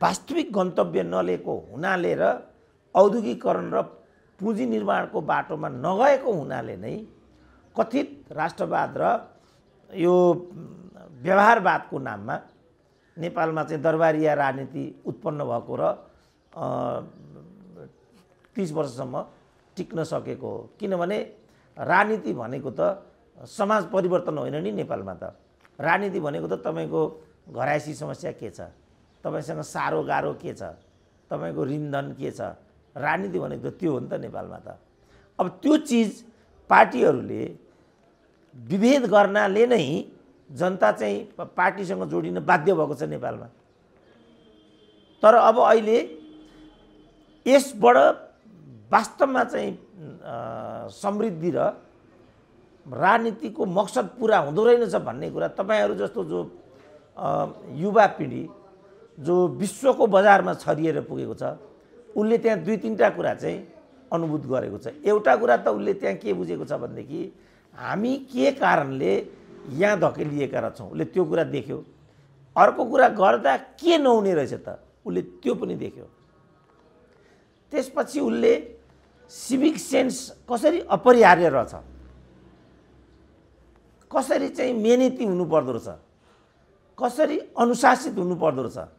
वास्तविक गन्तव्य नलिएको हुनाले र औद्योगिकरण र पुँजी निर्माणको बाटोमा नगएको हुनाले नै कथित राष्ट्रवाद र यो व्यवहारवादको नाममा नेपालमा चाहिँ दरबारिया राजनीति उत्पन्न भएको र तिस वर्षसम्म टिक्न सकेको हो किनभने राजनीति भनेको त समाज परिवर्तन होइन नि नेपालमा त राजनीति भनेको त तपाईँको घरायसी समस्या के छ तपाईँसँग साह्रो गाह्रो के छ तपाईँको रिन्धन के छ राजनीति भनेको त त्यो हो नि त नेपालमा त अब त्यो चिज पार्टीहरूले विभेद गर्नाले नै जनता चाहिँ पार्टीसँग जोडिन बाध्य भएको छ नेपालमा तर अब अहिले यसबाट वास्तवमा चाहिँ समृद्धि र राजनीतिको मकसद पुरा हुँदो रहेनछ भन्ने कुरा तपाईँहरू जस्तो जो युवा पिँढी जो विश्वको बजारमा छरिएर पुगेको छ उसले त्यहाँ दुई तिनवटा कुरा चाहिँ अनुभूत गरेको छ एउटा कुरा त उसले त्यहाँ के बुझेको छ भनेदेखि हामी के कारणले यहाँ धकेलिएका रहेछौँ उसले त्यो कुरा देख्यो अर्को कुरा गर्दा के नहुने रहेछ त उसले त्यो पनि देख्यो त्यसपछि उसले सिभिक सेन्स कसरी अपरिहार्य रहेछ कसरी चाहिँ मेहनती हुनुपर्दो रहेछ कसरी अनुशासित हुनुपर्दो रहेछ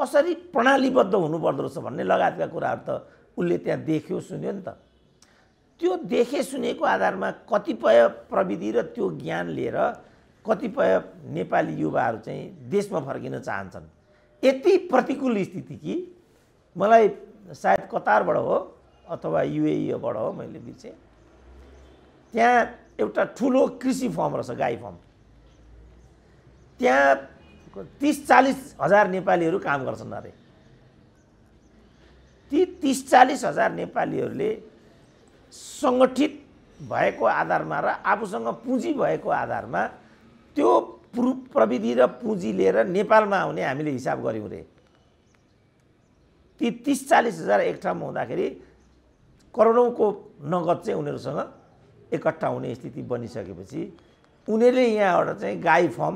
कसरी प्रणालीबद्ध हुनुपर्दो रहेछ भन्ने लगायतका कुराहरू त उसले त्यहाँ देख्यो सुन्यो नि त त्यो देखे सुनेको आधारमा कतिपय प्रविधि र त्यो ज्ञान लिएर कतिपय नेपाली युवाहरू चाहिँ देशमा फर्किन चाहन्छन् यति प्रतिकूल स्थिति कि मलाई सायद कतारबाट हो अथवा युएबाट हो मैले बिर्सेँ त्यहाँ एउटा ठुलो कृषि फर्म रहेछ गाई फर्म त्यहाँ तिस चालिस हजार नेपालीहरू काम गर्छन् अरे ती तिस चालिस हजार नेपालीहरूले सङ्गठित भएको आधारमा र आफूसँग पुँजी भएको आधारमा त्यो प्रु प्रविधि र पुँजी लिएर नेपालमा आउने हामीले हिसाब गऱ्यौँ रे ती तिस चालिस हजार एक ठाउँमा हुँदाखेरि करोडौँको नगद चाहिँ उनीहरूसँग एकट्ठा हुने स्थिति बनिसकेपछि उनीहरूले यहाँबाट चाहिँ गाई फर्म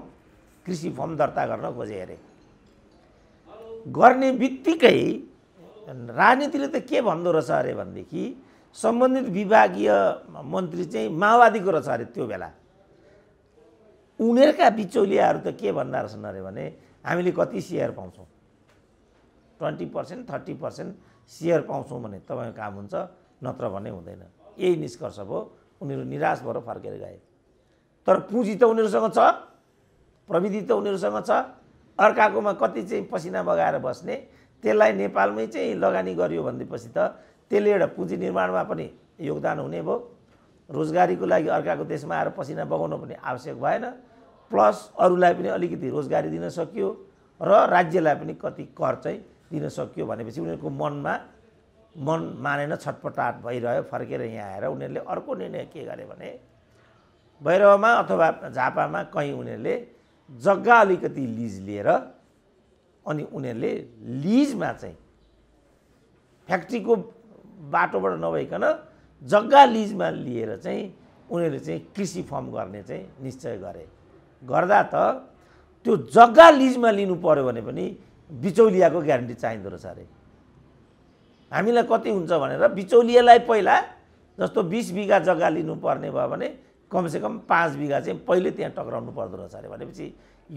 कृषि फर्म दर्ता गर्न खोजे अरे गर्ने बित्तिकै राजनीतिले त के भन्दो रहेछ अरे भनेदेखि सम्बन्धित विभागीय मन्त्री चाहिँ माओवादीको रहेछ अरे त्यो बेला उनीहरूका बिचौलियाहरू त के भन्दा रहेछन् अरे भने हामीले कति सेयर पाउँछौँ twenty percent thirty percent share पाउँछौँ भने तपाईँको काम हुन्छ नत्र भने हुँदैन यही निष्कर्ष भयो उनीहरू निराश भएर फर्केर गए तर पुँजी त उनीहरूसँग छ प्रविधि त उनीहरूसँग छ अर्काकोमा कति चाहिँ पसिना बगाएर बस्ने त्यसलाई नेपालमै चाहिँ लगानी गरियो भनेपछि त त्यसले एउटा पुँजी निर्माणमा पनि योगदान हुने भयो रोजगारीको लागि अर्काको देशमा आएर पसिना बगाउनु पनि आवश्यक भएन प्लस अरूलाई पनि अलिकति रोजगारी दिन सकियो र राज्यलाई पनि कति कर चाहिँ दिन सकियो भनेपछि उनीहरूको मनमा मन मानेन छटपटाट भइरह्यो फर्केर यहाँ आएर उनीहरूले अर्को निर्णय के गरे भने भैरवमा अथवा झापामा कहीँ उनीहरूले जग्गा अलिकति लिज लिएर अनि उनीहरूले लिजमा चाहिँ फ्याक्ट्रीको बाटोबाट नभइकन जग्गा लिजमा लिएर चाहिँ उनीहरूले चाहिँ कृषि फर्म गर्ने चाहिँ निश्चय गरे गर्दा त त्यो जग्गा लिजमा लिनु पऱ्यो भने पनि बिचौलियाको ग्यारेन्टी चाहिँदो रहेछ अरे हामीलाई कति हुन्छ भनेर बिचौलियालाई पहिला जस्तो बिस बिघा जग्गा लिनुपर्ने भयो भने कमसेकम पाँच बिघा चाहिँ पहिले त्यहाँ टक्राउनु पर्दो रहेछ अरे भनेपछि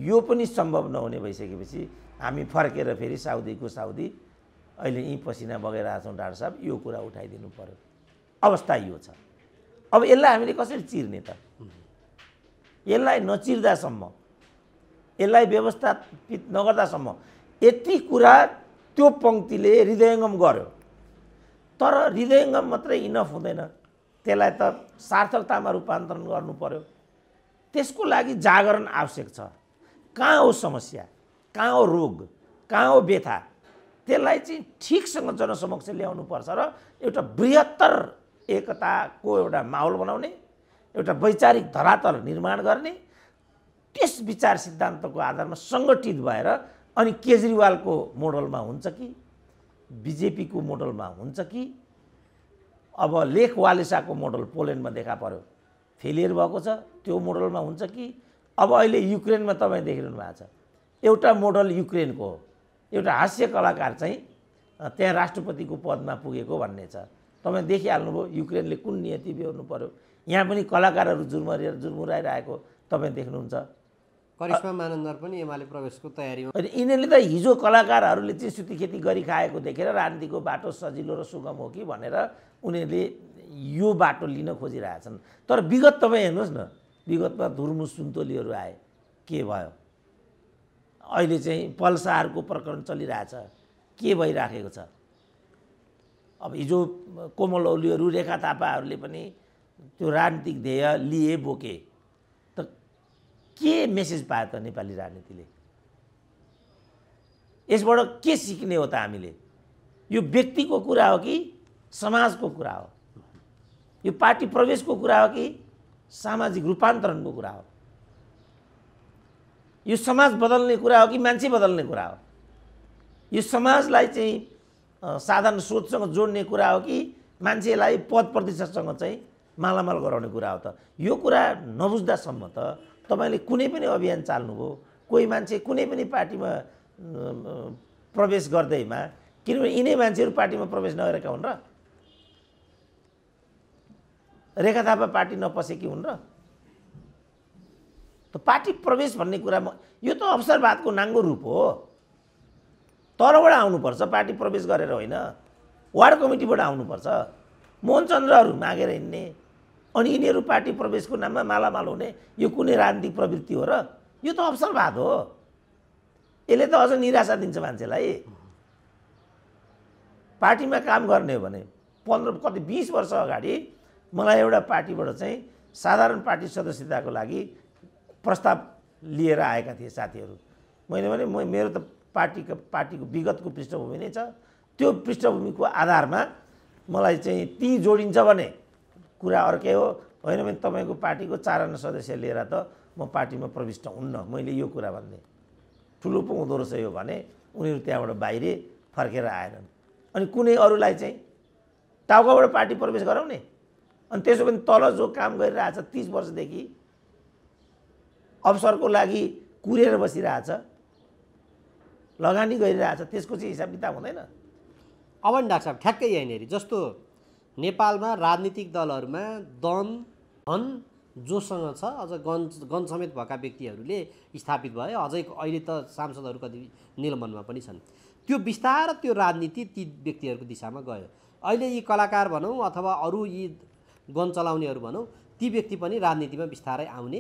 यो पनि सम्भव नहुने भइसकेपछि हामी फर्केर फेरि साउदीको साउदी अहिले यहीँ पसिना बगाइरहेको छौँ डाक्टर साहब यो कुरा उठाइदिनु पऱ्यो अवस्था यो छ अब यसलाई हामीले कसरी चिर्ने त यसलाई नचिर्दासम्म यसलाई व्यवस्थापित नगर्दासम्म यति कुरा त्यो पङ्क्तिले हृदयङ्गम गर्यो तर हृदयङ्गम मात्रै इनफ हुँदैन त्यसलाई त सार्थकतामा रूपान्तरण गर्नु पर्यो त्यसको लागि जागरण आवश्यक छ कहाँ हो समस्या कहाँ हो रोग कहाँ हो व्यथा त्यसलाई चाहिँ ठिकसँग जनसमक्ष ल्याउनु पर्छ र एउटा बृहत्तर एकताको एउटा माहौल बनाउने एउटा वैचारिक धरातल निर्माण गर्ने त्यस विचार सिद्धान्तको आधारमा सङ्गठित भएर अनि केजरीवालको मोडलमा हुन्छ कि बिजेपीको मोडलमा हुन्छ कि अब लेख वालेसाको मोडल पोल्यान्डमा देखा पऱ्यो फेलियर भएको छ त्यो मोडलमा हुन्छ कि अब अहिले युक्रेनमा तपाईँ देखिरहनु भएको छ एउटा मोडल युक्रेनको हो एउटा हास्य कलाकार चाहिँ त्यहाँ राष्ट्रपतिको पदमा पुगेको भन्ने छ तपाईँ देखिहाल्नुभयो युक्रेनले कुन नियति बेहोर्नु पऱ्यो यहाँ पनि कलाकारहरू जुर्मरिएर जुर्मुराइरहेको तपाईँ देख्नुहुन्छ करिश्मा मानन्दर पनि एमाले प्रवेशको तयारीमा अनि यिनीहरूले त हिजो कलाकारहरूले चाहिँ सुती खेती गरिखाएको देखेर राजनीतिको बाटो सजिलो र सुगम हो कि भनेर उनीहरूले यो बाटो लिन खोजिरहेछन् तर विगत तपाईँ हेर्नुहोस् न विगतमा धुर्मु सुन्तोलीहरू आए के भयो अहिले चाहिँ पल्साहरूको प्रकरण चलिरहेछ के भइराखेको छ अब हिजो कोमल औलीहरू रेखा थापाहरूले पनि त्यो राजनीतिक ध्येय लिए बोके के मेसेज पायो त नेपाली राजनीतिले यसबाट के सिक्ने हो त हामीले यो व्यक्तिको कुरा हो कि समाजको कुरा हो यो पार्टी प्रवेशको कुरा हो कि सामाजिक रूपान्तरणको कुरा हो यो समाज बदल्ने कुरा हो कि मान्छे बदल्ने कुरा हो यो समाजलाई चाहिँ साधारण सोचसँग जोड्ने कुरा हो कि मान्छेलाई पद प्रतिशतसँग चाहिँ मालामाल गराउने कुरा हो त यो कुरा नबुझ्दासम्म त तपाईँले कुनै पनि अभियान चाल्नुभयो कोही मान्छे कुनै पनि पार्टीमा प्रवेश गर्दैमा किनभने यिनै मान्छेहरू पार्टीमा प्रवेश नगरेका हुन् र रेखा थापा पार्टी नपसेकी हुन् र त पार्टी प्रवेश भन्ने कुरामा यो त अवसरवादको नाङ्गो रूप हो तरबाट आउनुपर्छ पार्टी प्रवेश गरेर होइन वार्ड कमिटीबाट आउनुपर्छ मोहनचन्द्रहरू मागेर हिँड्ने अनि यिनीहरू पार्टी प्रवेशको नाममा मालामाल हुने यो कुनै राजनीतिक प्रवृत्ति हो र यो त अवसरवाद हो यसले त अझ निराशा दिन्छ मान्छेलाई पार्टीमा काम गर्ने हो भने पन्ध्र कति बिस वर्ष अगाडि मलाई एउटा पार्टीबाट चाहिँ साधारण पार्टी सदस्यताको लागि प्रस्ताव लिएर आएका थिए साथीहरू मैले भने म मेरो त पार्टीको पार्टीको विगतको पृष्ठभूमि नै छ त्यो पृष्ठभूमिको आधारमा मलाई चाहिँ ती जोडिन्छ भने कुरा अर्कै हो होइन भने तपाईँको पार्टीको चारजना सदस्य लिएर त म पार्टीमा प्रविष्ट हुन्न मैले यो कुरा भन्ने ठुलो पो हुँदो रहेछ यो भने उनीहरू त्यहाँबाट बाहिर फर्केर आएनन् अनि कुनै अरूलाई चाहिँ टाउकाबाट पार्टी प्रवेश गराउने अनि त्यसो पनि तल जो काम गरिरहेछ तिस वर्षदेखि अवसरको लागि कुरेर बसिरहेछ लगानी गरिरहेछ त्यसको चाहिँ हिसाब किताब हुँदैन अब डाक्टर साहब ठ्याक्कै यहाँनिर जस्तो नेपालमा राजनीतिक दलहरूमा दन धन जोसँग छ अझ गन समेत भएका व्यक्तिहरूले स्थापित भए अझै अहिले त सांसदहरू कति निलम्बनमा पनि छन् त्यो बिस्तार त्यो राजनीति ती व्यक्तिहरूको दिशामा गयो अहिले यी कलाकार भनौँ अथवा अरू यी गन चलाउनेहरू भनौँ ती व्यक्ति पनि राजनीतिमा बिस्तारै आउने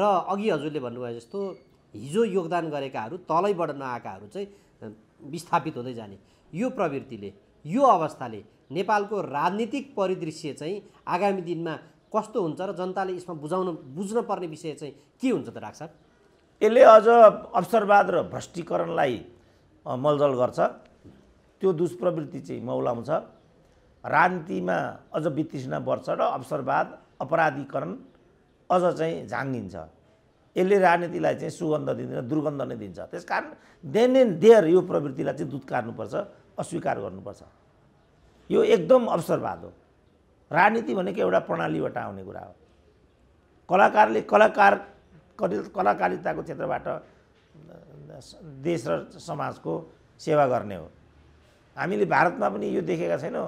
र अघि हजुरले भन्नुभयो जस्तो हिजो योगदान गरेकाहरू तलैबाट नआएकाहरू चाहिँ विस्थापित हुँदै जाने यो प्रवृत्तिले यो अवस्थाले नेपालको राजनीतिक परिदृश्य चाहिँ आगामी दिनमा कस्तो हुन्छ र जनताले यसमा बुझाउन बुझ्न पर्ने विषय चाहिँ के हुन्छ त डाक्टर यसले अझ अवसरवाद र भ्रष्टीकरणलाई मलजल गर्छ त्यो दुष्प्रवृत्ति चाहिँ मौलाउँछ राजनीतिमा अझ वितृष्णा बढ्छ र अवसरवाद अपराधीकरण अझ चाहिँ झाङ्गिन्छ यसले राजनीतिलाई चाहिँ सुगन्ध दिँदैन दुर्गन्ध नै दिन्छ त्यस कारण देन एन्ड देयर यो प्रवृत्तिलाई चाहिँ दुध कार्नुपर्छ अस्वीकार गर्नुपर्छ यो एकदम अवसरवाद हो राजनीति भनेको एउटा प्रणालीबाट आउने कुरा हो कलाकारले कलाकार कलाकारिताको क्षेत्रबाट देश र समाजको सेवा गर्ने हो हामीले भारतमा पनि यो देखेका छैनौँ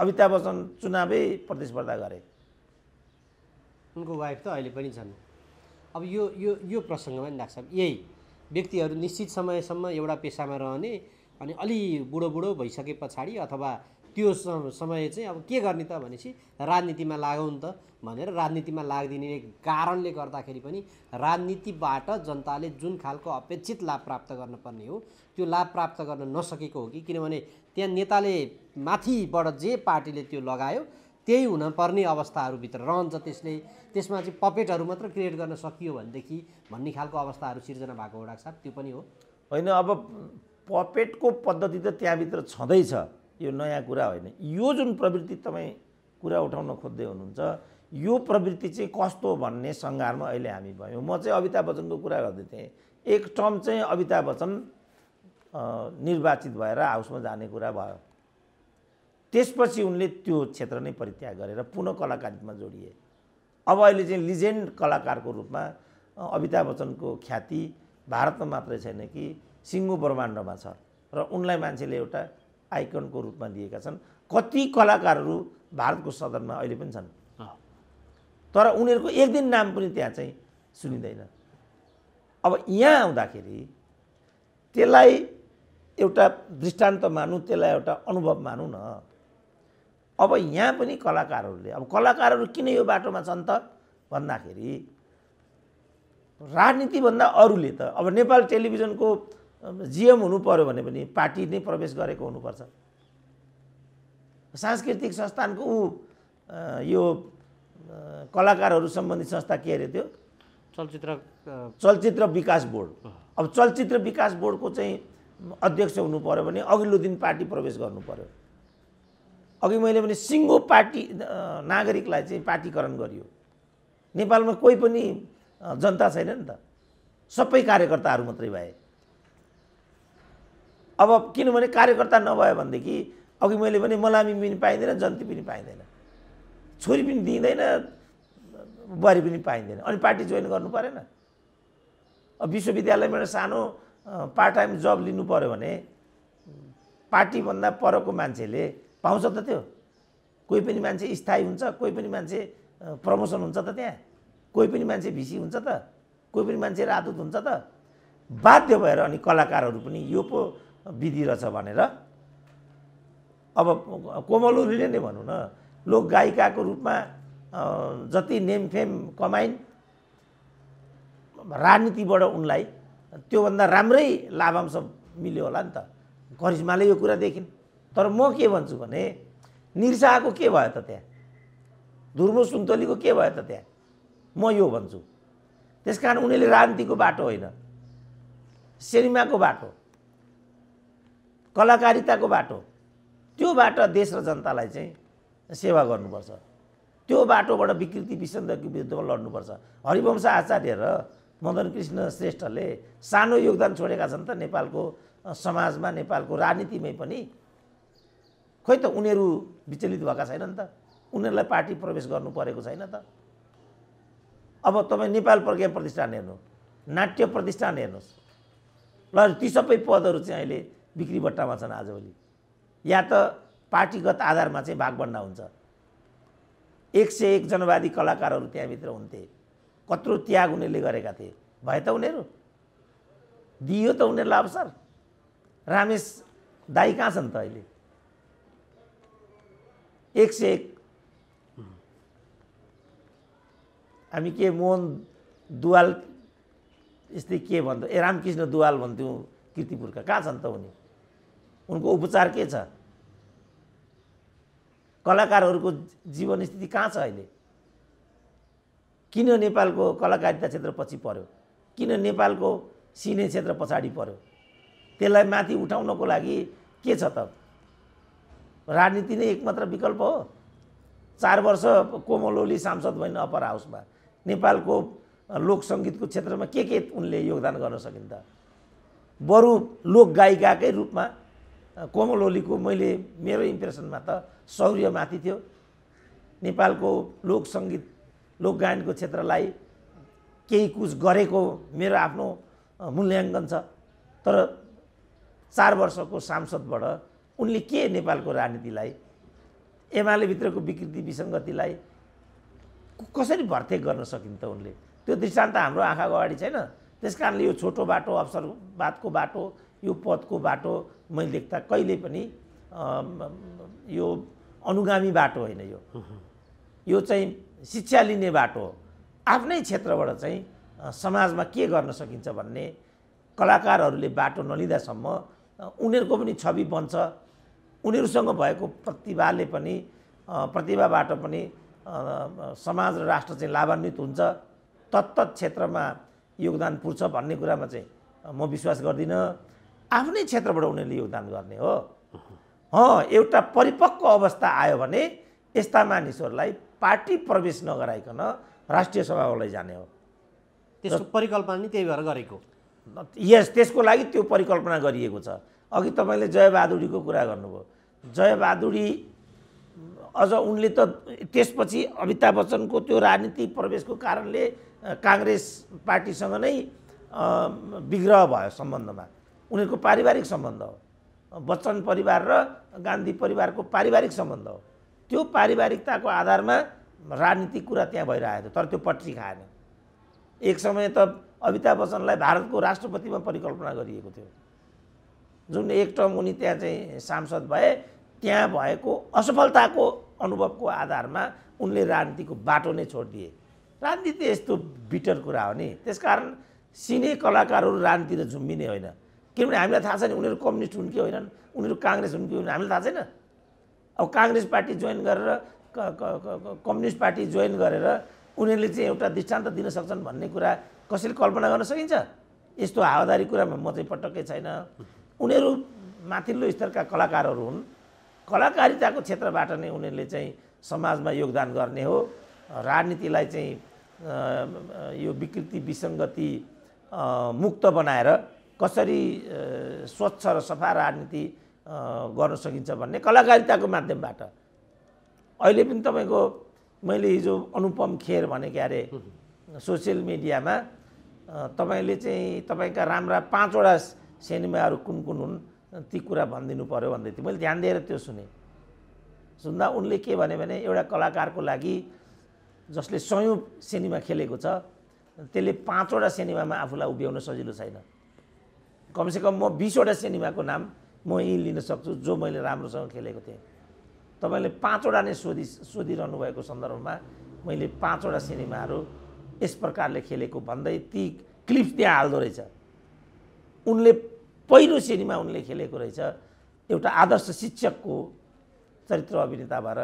अमिताभ बच्चन चुनावै प्रतिस्पर्धा गरे उनको वाइफ त अहिले पनि छन् अब यो यो यो प्रसङ्गमा नि लाग्छ यही व्यक्तिहरू निश्चित समयसम्म एउटा पेसामा रहने अनि अलि बुढो बुढो भइसके पछाडि अथवा त्यो समय चाहिँ अब के गर्ने त भनेपछि राजनीतिमा लागौँ नि त भनेर राजनीतिमा लागिदिने कारणले गर्दाखेरि पनि राजनीतिबाट जनताले जुन खालको अपेक्षित लाभ प्राप्त गर्नुपर्ने हो त्यो लाभ प्राप्त गर्न नसकेको हो कि किनभने त्यहाँ नेताले माथिबाट जे पार्टीले त्यो लगायो त्यही हुनपर्ने अवस्थाहरूभित्र रहन्छ त्यसले त्यसमा चाहिँ पपेटहरू मात्र क्रिएट गर्न सकियो भनेदेखि भन्ने खालको अवस्थाहरू सिर्जना भएको डाक्टर साहब त्यो पनि हो होइन अब पपेटको पद्धति त त्यहाँभित्र छँदैछ यो नयाँ कुरा होइन यो जुन प्रवृत्ति तपाईँ कुरा उठाउन खोज्दै हुनुहुन्छ यो प्रवृत्ति चाहिँ कस्तो भन्ने सङ्घारमा अहिले हामी भयौँ म चाहिँ अमिताभ बच्चनको कुरा गर्दै थिएँ एक टर्म चाहिँ अमिताभ बच्चन निर्वाचित भएर हाउसमा जाने कुरा भयो त्यसपछि उनले त्यो क्षेत्र नै परित्याग गरेर पुनः कलाकारितामा जोडिए अब अहिले चाहिँ लिजेन्ड कलाकारको रूपमा अमिताभ बच्चनको ख्याति भारतमा मात्रै छैन कि सिङ्गो ब्रह्माण्डमा छ र उनलाई मान्छेले एउटा आइकनको रूपमा दिएका छन् कति कलाकारहरू भारतको सदनमा अहिले पनि छन् तर उनीहरूको एक दिन नाम पनि त्यहाँ चाहिँ सुनिँदैन अब यहाँ आउँदाखेरि त्यसलाई एउटा दृष्टान्त मानु त्यसलाई एउटा अनुभव मानु न अब यहाँ पनि कलाकारहरूले अब कलाकारहरू किन यो बाटोमा छन् त भन्दाखेरि राजनीतिभन्दा अरूले त अब नेपाल टेलिभिजनको जिएम हुनु पऱ्यो भने पनि पार्टी नै प्रवेश गरेको हुनुपर्छ सांस्कृतिक संस्थानको ऊ यो कलाकारहरू सम्बन्धी संस्था के अरे त्यो चलचित्र चलचित्र विकास बोर्ड अब चलचित्र विकास बोर्डको चाहिँ अध्यक्ष हुनु पऱ्यो भने अघिल्लो दिन पार्टी प्रवेश गर्नु पऱ्यो अघि मैले भने सिङ्गो पार्टी नागरिकलाई चाहिँ पार्टीकरण गरियो नेपालमा कोही पनि जनता छैन नि त सबै कार्यकर्ताहरू मात्रै भए अब किनभने कार्यकर्ता नभयो भनेदेखि अघि मैले भने मलामी पनि पाइँदैन जन्ती पनि पाइँदैन छोरी पनि दिइँदैन बुहारी पनि पाइँदैन अनि पार्टी जोइन गर्नु परेन अब विश्वविद्यालयमा एउटा सानो पार्ट टाइम जब लिनु पऱ्यो भने पार्टीभन्दा परको मान्छेले पाउँछ त त्यो कोही पनि मान्छे स्थायी हुन्छ कोही पनि मान्छे प्रमोसन हुन्छ त त्यहाँ कोही पनि मान्छे भिसी हुन्छ त कोही पनि मान्छे राजदूत हुन्छ त बाध्य भएर अनि कलाकारहरू पनि यो पो विधि रहेछ भनेर अब कोमलुरीले नै भनौँ न गायिकाको रूपमा जति नेमफेम कमाइन् राजनीतिबाट उनलाई त्योभन्दा राम्रै लाभांश मिल्यो होला नि त करिश्माले यो कुरा देखिन् तर म के भन्छु भने निरसाको के भयो त त्यहाँ धुर्मो सुन्तलीको के भयो त त्यहाँ म यो भन्छु त्यस कारण उनीहरूले राजनीतिको बाटो होइन सिनेमाको बाटो कलाकारिताको बाटो त्यो बाटो देश र जनतालाई चाहिँ सेवा गर्नुपर्छ त्यो बाटोबाट विकृति विसन्दको विरुद्धमा लड्नुपर्छ हरिवंश आचार्य र मदन कृष्ण श्रेष्ठले सानो योगदान छोडेका छन् त नेपालको समाजमा नेपालको राजनीतिमै पनि खोइ त उनीहरू विचलित भएका छैनन् त उनीहरूलाई पार्टी प्रवेश गर्नु परेको छैन त अब तपाईँ नेपाल प्रज्ञा प्रतिष्ठान हेर्नु नाट्य प्रतिष्ठान हेर्नुहोस् ल ती सबै पदहरू चाहिँ अहिले बिक्री बट्टामा छन् आजभोलि या त पार्टीगत आधारमा चाहिँ भागभन्डा हुन्छ एक सय एक जनवादी कलाकारहरू त्यहाँभित्र हुन्थे कत्रो त्याग उनीहरूले गरेका थिए भए त उनीहरू दियो त उनीहरूलाई अवसर रामेश दाई कहाँ छन् त अहिले एक सय एक हामी के मोहन दुवाल यस्तै के भन्थ्यो ए रामकृष्ण दुवाल भन्थ्यौँ किर्तिपुरका कहाँ छन् त उनी उनको उपचार के छ कलाकारहरूको जीवन स्थिति कहाँ छ अहिले किन नेपालको कलाकारिता क्षेत्र पछि पर्यो किन नेपालको सिने क्षेत्र पछाडि पर्यो त्यसलाई माथि उठाउनको लागि के छ त राजनीति नै एकमात्र विकल्प हो चार वर्ष कोमल ओली सांसद भएन अप्पर हाउसमा नेपालको लोक सङ्गीतको क्षेत्रमा के के उनले योगदान गर्न सकिन्छ बरु लोक गायिकाकै रूपमा कोमल ओलीको मैले मेरो इम्प्रेसनमा त माथि थियो नेपालको लोक सङ्गीत लोकगायनको क्षेत्रलाई केही कुछ गरेको मेरो आफ्नो मूल्याङ्कन छ तर चार वर्षको सांसदबाट उनले के नेपालको राजनीतिलाई एमाले भित्रको विकृति विसङ्गतिलाई कसरी भर्ते गर्न सकिन् त उनले त्यो दृष्टान्त हाम्रो आँखाको अगाडि छैन त्यस कारणले यो छोटो बाटो अवसरवादको बाटो यो पदको बाटो मैले देख्दा कहिले पनि यो अनुगामी बाटो होइन यो यो चाहिँ शिक्षा लिने बाटो हो आफ्नै क्षेत्रबाट चाहिँ समाजमा के गर्न सकिन्छ भन्ने कलाकारहरूले बाटो नलिँदासम्म उनीहरूको पनि छवि बन्छ उनीहरूसँग भएको प्रतिभाले पनि प्रतिभाबाट पनि समाज र राष्ट्र चाहिँ लाभान्वित हुन्छ तत्त क्षेत्रमा योगदान पुर्छ भन्ने कुरामा चाहिँ म विश्वास गर्दिनँ आफ्नै क्षेत्रबाट उनीहरूले योगदान गर्ने हो एउटा परिपक्व अवस्था आयो भने यस्ता मानिसहरूलाई पार्टी प्रवेश नगराइकन राष्ट्रिय सभामा लैजाने हो त्यसको परिकल्पना नै त्यही भएर गरेको यस त्यसको लागि त्यो परिकल्पना गरिएको छ अघि तपाईँले जयबहादुरीको कुरा गर्नुभयो जयबहादुरी अझ उनले त त्यसपछि अमिताभ बच्चनको त्यो राजनीति प्रवेशको कारणले काङ्ग्रेस पार्टीसँग नै विग्रह भयो सम्बन्धमा उनीहरूको पारिवारिक सम्बन्ध हो बच्चन परिवार र गान्धी परिवारको पारिवारिक सम्बन्ध हो त्यो पारिवारिकताको आधारमा राजनीतिक कुरा त्यहाँ भइरहेको थियो तर त्यो पट्टी खाएन एक समय त अमिताभ बच्चनलाई भारतको राष्ट्रपतिमा परिकल्पना गरिएको थियो जुन एक टर्म उनी त्यहाँ चाहिँ सांसद भए त्यहाँ भएको असफलताको अनुभवको आधारमा उनले राजनीतिको बाटो नै छोडिदिए राजनीति यस्तो बिटर कुरा हो नि त्यसकारण सिने कलाकारहरू राजनीतिर झुम्बिने होइन किनभने हामीलाई थाहा छैन उनीहरू कम्युनिस्ट हुन् कि होइनन् उनीहरू काङ्ग्रेस हुन् कि होइन हामीलाई थाहा छैन अब काङ्ग्रेस पार्टी जोइन गरेर कम्युनिस्ट पार्टी जोइन गरेर उनीहरूले चाहिँ एउटा दृष्टान्त दिन सक्छन् भन्ने कुरा कसैले कल्पना गर्न सकिन्छ यस्तो हावादारी कुरामा म चाहिँ पटक्कै छैन उनीहरू माथिल्लो स्तरका कलाकारहरू हुन् कलाकारिताको क्षेत्रबाट नै उनीहरूले चाहिँ समाजमा योगदान गर्ने हो राजनीतिलाई चाहिँ यो विकृति विसङ्गति मुक्त बनाएर कसरी स्वच्छ र सफा राजनीति गर्न सकिन्छ भन्ने कलाकारिताको माध्यमबाट अहिले पनि तपाईँको मैले हिजो अनुपम खेर भने अरे सोसियल मिडियामा तपाईँले चाहिँ तपाईँका राम्रा पाँचवटा सिनेमाहरू कुन कुन हुन् ती कुरा भनिदिनु पऱ्यो भन्दै थियो मैले ध्यान दिएर त्यो सुने सुन्दा उनले के भने भने एउटा कलाकारको लागि जसले सयौँ सिनेमा खेलेको छ त्यसले पाँचवटा सिनेमामा आफूलाई उभ्याउन सजिलो छैन कमसेकम म बिसवटा सिनेमाको नाम म यहीँ लिन सक्छु जो मैले राम्रोसँग खेलेको थिएँ तपाईँले पाँचवटा नै सोधि सोधिरहनु भएको सन्दर्भमा मैले पाँचवटा सिनेमाहरू यस प्रकारले खेलेको भन्दै ती क्लिप त्यहाँ हाल्दो रहेछ उनले पहिलो सिनेमा उनले खेलेको रहेछ एउटा आदर्श शिक्षकको चरित्र अभिनेता भएर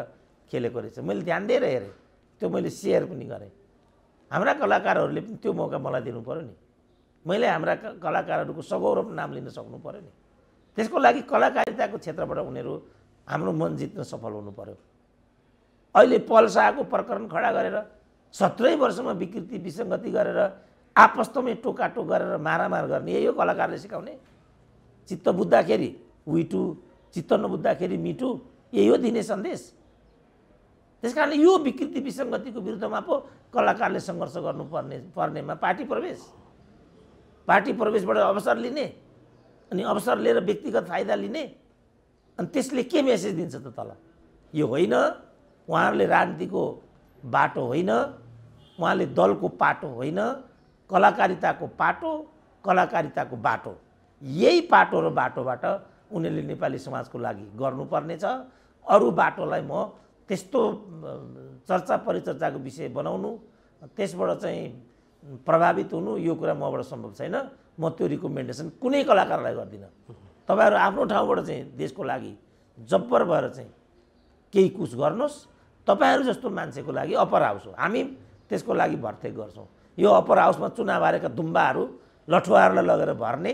खेलेको रहेछ मैले ध्यान दिएर हेरेँ त्यो मैले सेयर पनि गरेँ हाम्रा कलाकारहरूले पनि त्यो मौका मलाई दिनु पऱ्यो नि मैले हाम्रा कलाकारहरूको सगौरव नाम लिन सक्नु पऱ्यो नि त्यसको लागि कलाकारिताको क्षेत्रबाट उनीहरू हाम्रो मन जित्न सफल हुनु पऱ्यो अहिले पल्साको प्रकरण खडा गरेर सत्रै वर्षमा विकृति विसङ्गति गरेर आपस्तमै टोकाटोक गरेर मारामार गर्ने यही हो कलाकारले सिकाउने चित्त बुझ्दाखेरि विटु चित्त नबुझ्दाखेरि मिटु यही हो दिने सन्देश त्यस कारणले यो विकृति विसङ्गतिको विरुद्धमा पो कलाकारले सङ्घर्ष गर्नुपर्ने पर्नेमा पार्टी प्रवेश पार्टी प्रवेशबाट अवसर लिने अनि अवसर लिएर व्यक्तिगत फाइदा लिने अनि त्यसले के मेसेज दिन्छ त तल यो होइन उहाँहरूले राजनीतिको बाटो होइन उहाँले दलको पाटो होइन कलाकारिताको पाटो कलाकारिताको बाटो यही पाटो र बाटोबाट उनीहरूले नेपाली समाजको लागि गर्नुपर्नेछ अरू बाटोलाई म त्यस्तो चर्चा परिचर्चाको विषय बनाउनु त्यसबाट चाहिँ प्रभावित हुनु यो कुरा मबाट सम्भव छैन म त्यो रिकमेन्डेसन कुनै कलाकारलाई गर्दिनँ तपाईँहरू आफ्नो ठाउँबाट चाहिँ देशको लागि जब्बर भएर चाहिँ केही कुछ गर्नुहोस् तपाईँहरू जस्तो मान्छेको लागि अप्पर हाउस हो हामी त्यसको लागि भर्तेक गर्छौँ यो अप्पर हाउसमा चुनाव हारेका दुम्बाहरू लठुवाहरूलाई लगेर भर्ने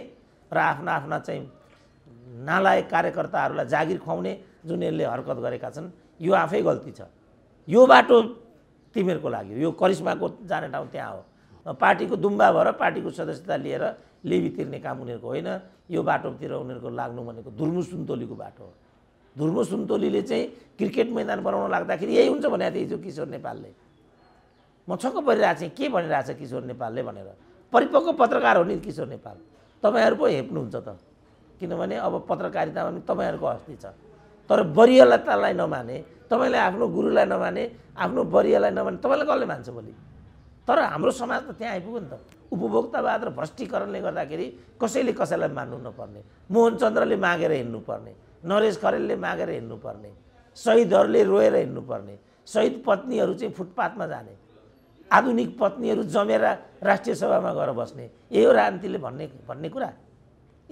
र आफ्ना आफ्ना चाहिँ नालायक कार्यकर्ताहरूलाई जागिर खुवाउने जुन यसले हरकत गरेका छन् यो आफै गल्ती छ यो बाटो तिमीहरूको लागि यो करिश्माको जाने ठाउँ त्यहाँ हो पार्टीको दुम्बा भएर पार्टीको सदस्यता लिएर लेबी तिर्ने काम उनीहरूको होइन यो बाटोतिर उनीहरूको लाग्नु भनेको धुर्मु सुन्तोलीको बाटो हो धुर्मु सुन्तोलीले चाहिँ क्रिकेट मैदान बनाउन लाग्दाखेरि यही हुन्छ भनेको थिएँ हिजो किशोर नेपालले म छक्क परिरहेको छ के भनिरहेको छ किशोर नेपालले भनेर परिपक्व पत्रकार हो नि किशोर नेपाल तपाईँहरू पो हेप्नुहुन्छ त किनभने अब पत्रकारितामा पनि तपाईँहरूको हस्ती छ तर बरियलतालाई नमाने तपाईँले आफ्नो गुरुलाई नमाने आफ्नो बरियालाई नमाने तपाईँलाई कसले मान्छ भोलि तर हाम्रो समाज त त्यहाँ आइपुग्यो नि त उपभोक्तावाद र भ्रष्टीकरणले गर्दाखेरि कसैले कसैलाई मान्नु नपर्ने मोहनचन्द्रले चन्द्रले मागेर हिँड्नुपर्ने नरेश खरेलले मागेर हिँड्नुपर्ने शहीदहरूले रोएर हिँड्नुपर्ने शहीद पत्नीहरू चाहिँ फुटपाथमा जाने आधुनिक पत्नीहरू जमेर राष्ट्रिय सभामा गएर बस्ने यही हो राजनीतिले भन्ने भन्ने कुरा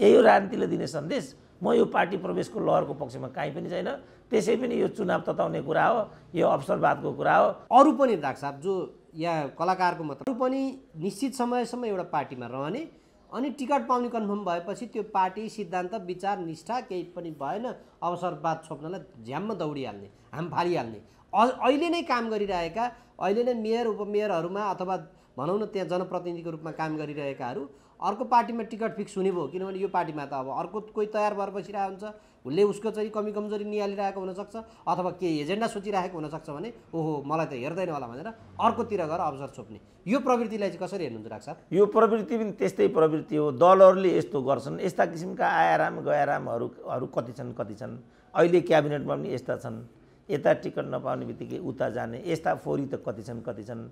यही हो राजनीतिले दिने सन्देश म यो पार्टी प्रवेशको लहरको पक्षमा काहीँ पनि छैन त्यसै पनि यो चुनाव तताउने कुरा हो यो अवसरवादको कुरा हो अरू पनि डाक्टर साहब जो या कलाकारको मात्र पनि निश्चित समयसम्म एउटा पार्टीमा रहने अनि टिकट पाउने कन्फर्म भएपछि त्यो पार्टी सिद्धान्त विचार निष्ठा केही पनि भएन अवसरवाद छोप्नलाई झ्याममा दौडिहाल्ने हाम फालिहाल्ने अहिले नै काम गरिरहेका अहिले नै मेयर उपमेयरहरूमा अथवा भनौँ न त्यहाँ जनप्रतिनिधिको रूपमा काम गरिरहेकाहरू अर्को पार्टीमा टिकट फिक्स हुने भयो किनभने यो पार्टीमा त अब अर्को कोही तयार भएर बसिरहेको हुन्छ उसले उसको चाहिँ कमी कमजोरी निहालिरहेको हुनसक्छ अथवा केही एजेन्डा सोचिरहेको हुनसक्छ भने ओहो मलाई त हेर्दैन होला भनेर अर्कोतिर गएर अवसर छोप्ने यो प्रवृत्तिलाई चाहिँ कसरी हेर्नुहुन्छ राख्छ यो प्रवृत्ति पनि त्यस्तै प्रवृत्ति हो दलहरूले यस्तो गर्छन् यस्ता किसिमका आयाराम गयारामहरू अरू कति छन् कति छन् अहिले क्याबिनेटमा पनि यस्ता छन् यता टिकट नपाउने बित्तिकै उता जाने यस्ता फोरी त कति छन् कति छन्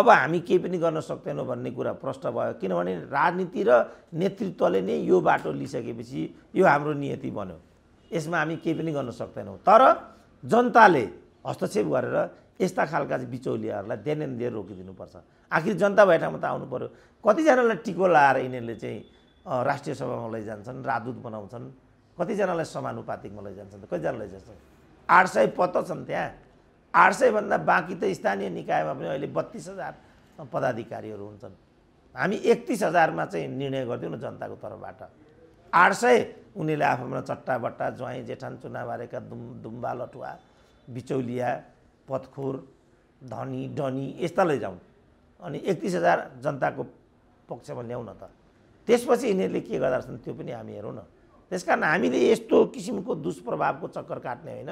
अब हामी केही पनि गर्न सक्दैनौँ भन्ने कुरा प्रष्ट भयो किनभने राजनीति र नेतृत्वले नै यो बाटो लिइसकेपछि यो हाम्रो नियति बन्यो यसमा हामी केही पनि गर्न सक्दैनौँ तर जनताले हस्तक्षेप गरेर यस्ता खालका बिचौलियाहरूलाई देन दिएर रोकिदिनुपर्छ आखिर जनता भए ठाउँमा त आउनु पऱ्यो कतिजनालाई टिको लगाएर यिनीहरूले चाहिँ राष्ट्रिय सभामा लैजान्छन् राजदूत बनाउँछन् कतिजनालाई समानुपातिकमा लैजान्छन् कतिजना लैजान्छन् आठ सय पद छन् त्यहाँ आठ सयभन्दा बाँकी त स्थानीय निकायमा पनि अहिले बत्तिस हजार पदाधिकारीहरू हुन्छन् हामी एकतिस हजारमा चाहिँ निर्णय गरिदिउँ न जनताको तर्फबाट आठ सय उनीहरूले आफ्नो बट्टा ज्वाइँ जेठान बारेका दुम दुम्बा लटुवा बिचौलिया पथखोर धनी डनी यस्ता लैजाउन् अनि एकतिस हजार जनताको पक्षमा ल्याउन त त्यसपछि यिनीहरूले के गर्दा रहेछन् त्यो पनि हामी हेरौँ न त्यस कारण हामीले यस्तो किसिमको दुष्प्रभावको चक्कर काट्ने होइन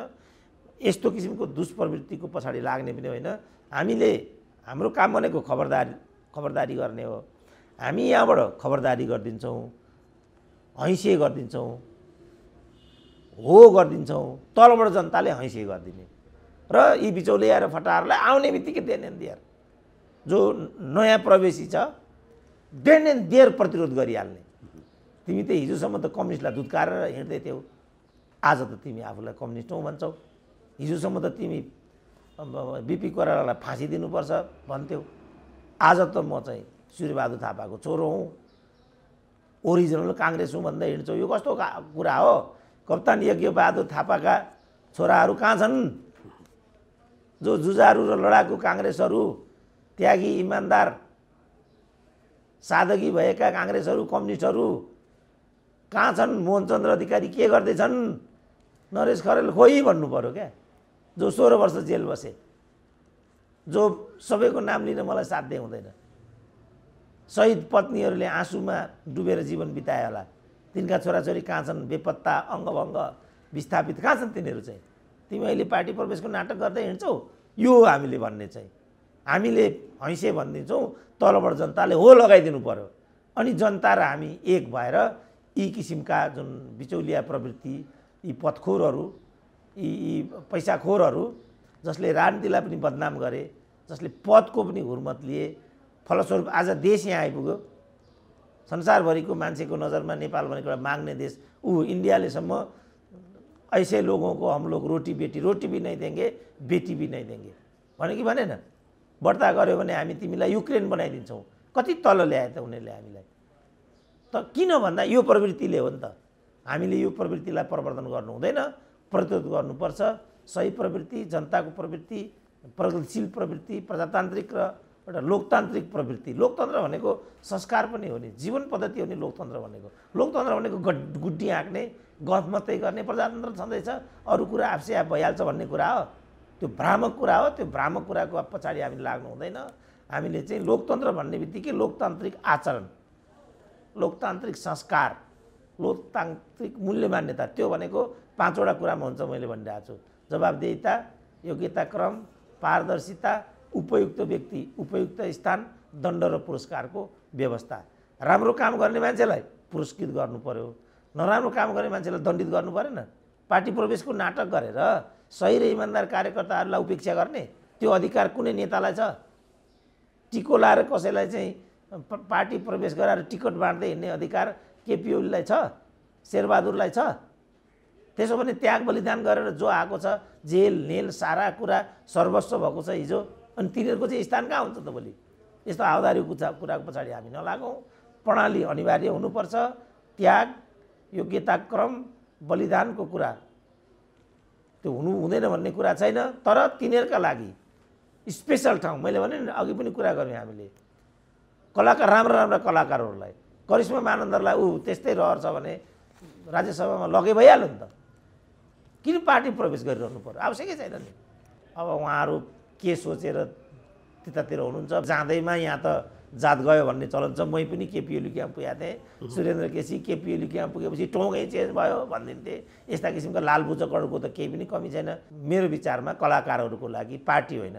यस्तो किसिमको दुष्प्रवृत्तिको पछाडि लाग्ने पनि होइन हामीले हाम्रो काम भनेको खबरदारी खबरदारी गर्ने हो हामी यहाँबाट खबरदारी गरिदिन्छौँ हैसिए गरिदिन्छौँ हो गरिदिन्छौँ तलबाट जनताले हैसिए गरिदिने र यी बिचौले आएर फटाहरूलाई आउने बित्तिकै देन एन्ड देयर जो नयाँ प्रवेशी छ देन एन्ड देयर प्रतिरोध गरिहाल्ने तिमी त हिजोसम्म त कम्युनिस्टलाई दुधकाएर हिँड्दै थियौ आज त तिमी आफूलाई कम्युनिस्ट हौ भन्छौ हिजोसम्म त तिमी बिपी कोरालालाई फाँसी दिनुपर्छ भन्थ्यौ आज त म चाहिँ सूर्यबहादुर थापाको छोरो हुँ ओरिजिनल काङ्ग्रेस हुँ भन्दै हिँड्छौँ यो कस्तो कुरा हो कप्तान यज्ञ बहादुर थापाका छोराहरू कहाँ छन् जो जुजारु र लडाकु काङ्ग्रेसहरू त्यागी इमान्दार सादगी भएका काङ्ग्रेसहरू कम्युनिस्टहरू कहाँ छन् मोहनचन्द्र अधिकारी के गर्दैछन् नरेश खरेल खोइ भन्नु पऱ्यो क्या जो सोह्र वर्ष जेल बसे जो सबैको नाम लिन मलाई साध्य हुँदैन शहीद पत्नीहरूले आँसुमा डुबेर जीवन बिताए होला तिनका छोराछोरी कहाँ छन् बेपत्ता अङ्गभङ्ग विस्थापित कहाँ छन् तिनीहरू चाहिँ तिमी अहिले पार्टी प्रवेशको नाटक गर्दै हिँड्छौ यो हामीले भन्ने चाहिँ हामीले हैँसे भनिदिन्छौँ तलबाट जनताले हो लगाइदिनु पऱ्यो अनि जनता र हामी एक भएर यी किसिमका जुन बिचौलिया प्रवृत्ति यी पथखोरहरू यी यी पैसाखोरहरू जसले राजनीतिलाई पनि बदनाम गरे जसले पदको पनि हुर्मत लिए फलस्वरूप आज देश यहाँ आइपुग्यो संसारभरिको मान्छेको नजरमा नेपाल भनेको एउटा माग्ने देश ऊ इन्डियालेसम्म ऐसे लोगोको हम लोग रोटी बेटी रोटी भी नै देंगे बेटी भी नै देंगे भने कि भनेन बढ्ता गऱ्यो भने हामी तिमीलाई युक्रेन बनाइदिन्छौँ कति तल ल्याए त उनीहरूले हामीलाई त किन भन्दा यो प्रवृत्तिले हो नि त हामीले यो प्रवृत्तिलाई प्रवर्धन गर्नु हुँदैन प्रतिरोध गर्नुपर्छ सही प्रवृत्ति जनताको प्रवृत्ति प्रगतिशील प्रवृत्ति प्रजातान्त्रिक र एउटा लोकतान्त्रिक प्रवृत्ति लोकतन्त्र भनेको संस्कार पनि हो नि जीवन पद्धति हो नि लोकतन्त्र भनेको लोकतन्त्र भनेको गड गुड्डी आँक्ने गफ मात्रै गर्ने प्रजातन्त्र छँदैछ अरू कुरा आफसे आप भइहाल्छ भन्ने कुरा हो त्यो भ्रामक कुरा हो त्यो भ्रामक कुराको पछाडि हामी लाग्नु हुँदैन हामीले चाहिँ लोकतन्त्र भन्ने बित्तिकै लोकतान्त्रिक आचरण लोकतान्त्रिक संस्कार लोकतान्त्रिक मूल्य मान्यता त्यो भनेको पाँचवटा कुरामा हुन्छ मैले भनिरहेको छु जवाबदेहिता योग्यताक्रम पारदर्शिता उपयुक्त व्यक्ति उपयुक्त स्थान दण्ड र पुरस्कारको व्यवस्था राम्रो काम गर्ने मान्छेलाई पुरस्कृत गर्नु पऱ्यो नराम्रो काम गर्ने मान्छेलाई दण्डित गर्नु परेन पार्टी प्रवेशको नाटक गरेर सही र इमान्दार कार्यकर्ताहरूलाई उपेक्षा गर्ने त्यो अधिकार कुनै नेतालाई छ टिको लाएर कसैलाई चाहिँ पार्टी प्रवेश गराएर टिकट बाँड्दै हिँड्ने अधिकार केपिओलीलाई छ शेरबहादुरलाई छ त्यसो भने त्याग बलिदान गरेर जो आएको छ जेल नेल सारा कुरा सर्वस्व भएको छ हिजो अनि तिनीहरूको चाहिँ स्थान कहाँ हुन्छ त भोलि यस्तो हावदारी कुचा कुराको पछाडि हामी नलागौँ प्रणाली अनिवार्य हुनुपर्छ त्याग योग्यता क्रम बलिदानको कुरा त्यो हुनु हुँदैन भन्ने कुरा छैन तर तिनीहरूका लागि स्पेसल ठाउँ मैले भने अघि पनि कुरा गऱ्यौँ हामीले कलाकार राम्रा राम्रा कलाकारहरूलाई करिश्मा मानन्दरलाई ऊ त्यस्तै रहर छ भने राज्यसभामा लगे भइहाल्यो नि त किन पार्टी प्रवेश गरिरहनु पर्यो आवश्यकै छैन नि अब उहाँहरू के सोचेर त्यतातिर हुनुहुन्छ जाँदैमा यहाँ त जात गयो भन्ने चलन छ मै पनि केपिओली क्याम्प पुगेको थिएँ सुरेन्द्र केसी केपिओली क्याम्प पुगेपछि टोङ्गै चेन्ज भयो भनिदिन्थे यस्ता किसिमको लालबुचकहरूको त केही पनि कमी छैन मेरो विचारमा कलाकारहरूको लागि पार्टी होइन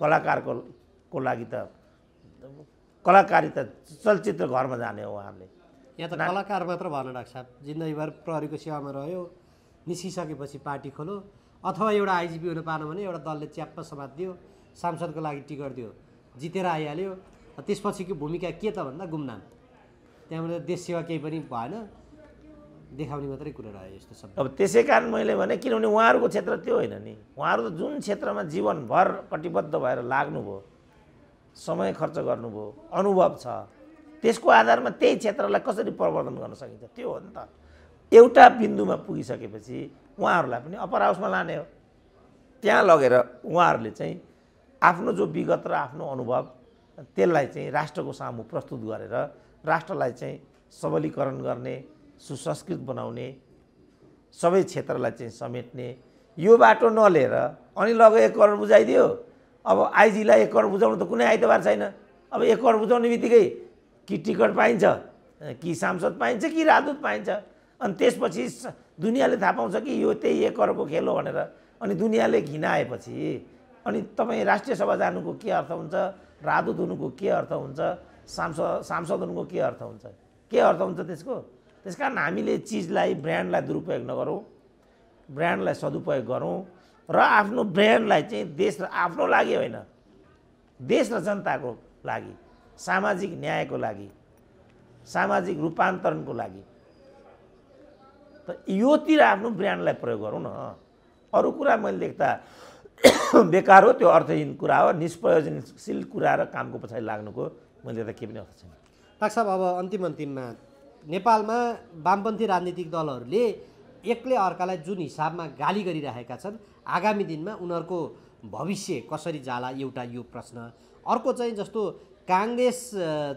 कलाकारको को लागि त कलाकारी त चलचित्र घरमा जाने हो उहाँहरूले यहाँ त कलाकार मात्र भएन डाक्टर साहब जिन्दगीभर प्रहरीको सेवामा रह्यो निस्किसकेपछि पार्टी खोलो अथवा एउटा आइजिपीहरू पाएन भने एउटा दलले च्याप्प समातिदियो सांसदको लागि टिकट दियो जितेर आइहाल्यो त्यसपछिको भूमिका के त भन्दा गुमनाम त्यहाँबाट देश सेवा केही पनि भएन देखाउने मात्रै कुरा रह्यो यस्तो सब अब त्यसै कारण मैले भने किनभने उहाँहरूको क्षेत्र त्यो होइन नि उहाँहरू त जुन क्षेत्रमा जीवनभर कटिबद्ध भएर लाग्नुभयो समय खर्च गर्नुभयो अनुभव छ त्यसको आधारमा त्यही क्षेत्रलाई कसरी प्रवर्धन गर्न सकिन्छ त्यो हो नि त एउटा बिन्दुमा पुगिसकेपछि उहाँहरूलाई पनि अप्पर हाउसमा लाने हो त्यहाँ लगेर उहाँहरूले चाहिँ आफ्नो जो विगत र आफ्नो अनुभव त्यसलाई चाहिँ राष्ट्रको सामु प्रस्तुत गरेर राष्ट्रलाई चाहिँ सबलीकरण गर्ने सुसंस्कृत बनाउने सबै क्षेत्रलाई चाहिँ समेट्ने यो बाटो नलिएर अनि लग एक करोड बुझाइदियो अब आइजीलाई एक करोड बुझाउनु त कुनै आइतबार छैन अब एक करोड बुझाउने बित्तिकै कि टिकट पाइन्छ कि सांसद पाइन्छ कि राजदूत पाइन्छ अनि त्यसपछि दुनियाँले थाहा पाउँछ कि यो त्यही एक अरबको खेल हो भनेर अनि दुनियाँले घिनाएपछि अनि तपाईँ राष्ट्रिय सभा जानुको के अर्थ हुन्छ राजदूत हुनुको के अर्थ हुन्छ सांसद सांसद हुनुको के अर्थ हुन्छ के अर्थ हुन्छ त्यसको त्यस कारण हामीले चिजलाई ब्रान्डलाई दुरुपयोग नगरौँ ब्रान्डलाई सदुपयोग गरौँ र आफ्नो ब्रान्डलाई चाहिँ देश र आफ्नो लागि होइन देश र जनताको लागि सामाजिक न्यायको लागि सामाजिक रूपान्तरणको लागि त योतिर आफ्नो ब्रान्डलाई प्रयोग गरौँ न अरू कुरा मैले देख्दा बेकार हो त्यो अर्थहीन कुरा हो निष्प्रयोजनशील कुरा र कामको पछाडि लाग्नुको मैले देख्दा केही पनि अर्थ छैन डाक्टर साहब अब अन्तिम अन्तिममा नेपालमा वामपन्थी राजनीतिक दलहरूले एकले अर्कालाई जुन हिसाबमा गाली गरिरहेका छन् आगामी दिनमा उनीहरूको भविष्य कसरी जाला एउटा यो प्रश्न अर्को चाहिँ जस्तो काङ्ग्रेस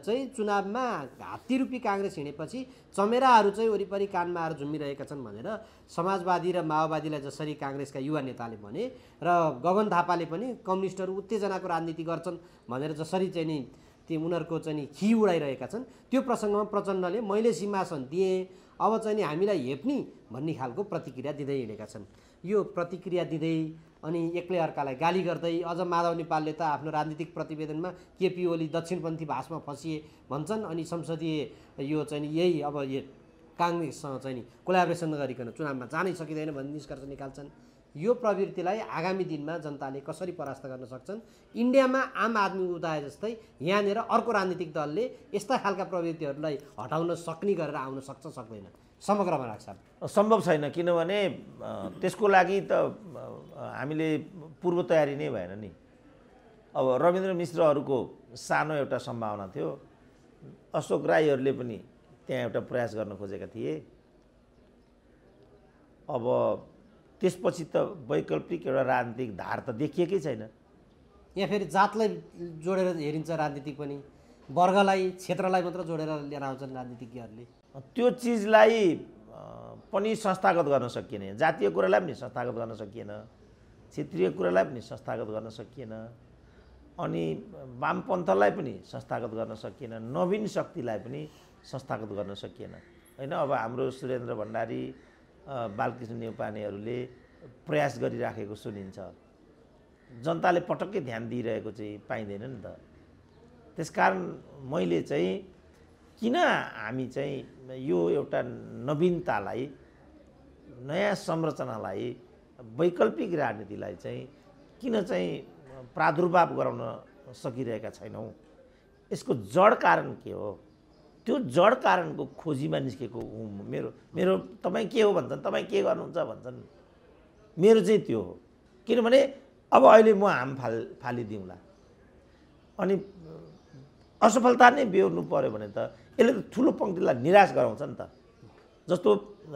चाहिँ चुनावमा घाती रूपी काङ्ग्रेस हिँडेपछि चमेराहरू चाहिँ वरिपरि कानमा आएर झुम्मिरहेका छन् भनेर समाजवादी र माओवादीलाई जसरी काङ्ग्रेसका युवा नेताले भने र गगन थापाले पनि कम्युनिस्टहरू उत्तेजनाको राजनीति गर्छन् भनेर जसरी चाहिँ नि ती उनीहरूको चाहिँ नि खि उडाइरहेका छन् त्यो प्रसङ्गमा प्रचण्डले मैले सिंहासन दिएँ अब चाहिँ नि हामीलाई हेप्ने भन्ने खालको प्रतिक्रिया दिँदै हिँडेका छन् यो प्रतिक्रिया दिँदै अनि एक्लै अर्कालाई गाली गर्दै अझ माधव नेपालले त आफ्नो राजनीतिक प्रतिवेदनमा केपी ओली दक्षिणपन्थी भाषमा फँसिए भन्छन् अनि संसदीय यो चाहिँ यही अब यो काङ्ग्रेससँग चाहिँ नि कोलाबरेसन नगरिकन चुनावमा जानै सकिँदैन भन्ने निष्कर्ष निकाल्छन् यो प्रवृत्तिलाई आगामी दिनमा जनताले कसरी परास्त गर्न सक्छन् इन्डियामा आम आदमी उदाए जस्तै यहाँनिर अर्को राजनीतिक दलले यस्ता खालका प्रवृत्तिहरूलाई हटाउन सक्ने गरेर आउन सक्छ सक्दैन समग्रमा राख्छ सम्भव छैन किनभने त्यसको लागि त हामीले पूर्व तयारी नै भएन नि अब रविन्द्र मिश्रहरूको सानो एउटा सम्भावना थियो अशोक राईहरूले पनि त्यहाँ एउटा प्रयास गर्न खोजेका थिए अब त्यसपछि त वैकल्पिक एउटा राजनीतिक धार त देखिएकै छैन यहाँ फेरि जातलाई जोडेर हेरिन्छ राजनीति पनि वर्गलाई क्षेत्रलाई मात्र जोडेर लिएर आउँछन् राजनीतिज्ञहरूले त्यो चिजलाई पनि संस्थागत गर्न सकिएन जातीय कुरालाई पनि संस्थागत गर्न सकिएन क्षेत्रीय कुरालाई पनि संस्थागत गर्न सकिएन अनि वामपन्थलाई पनि संस्थागत गर्न सकिएन नवीन शक्तिलाई पनि संस्थागत गर्न सकिएन होइन अब हाम्रो सुरेन्द्र भण्डारी बालकृष्ण नेपानेहरूले प्रयास गरिराखेको सुनिन्छ जनताले पटक्कै ध्यान दिइरहेको चाहिँ पाइँदैन नि त त्यसकारण मैले चाहिँ किन हामी चाहिँ यो एउटा नवीनतालाई नयाँ संरचनालाई वैकल्पिक राजनीतिलाई चाहिँ किन चाहिँ प्रादुर्भाव गराउन सकिरहेका छैनौँ यसको जड कारण के हो त्यो जड कारणको खोजीमा निस्केको हुँ मेरो मेरो तपाईँ के हो भन्छन् तपाईँ के गर्नुहुन्छ भन्छन् मेरो चाहिँ त्यो हो किनभने अब अहिले म हाम फाल फालिदिउँला अनि असफलता नै बेहोर्नु पऱ्यो भने त यसले त ठुलो पङ्क्तिलाई निराश गराउँछ नि त जस्तो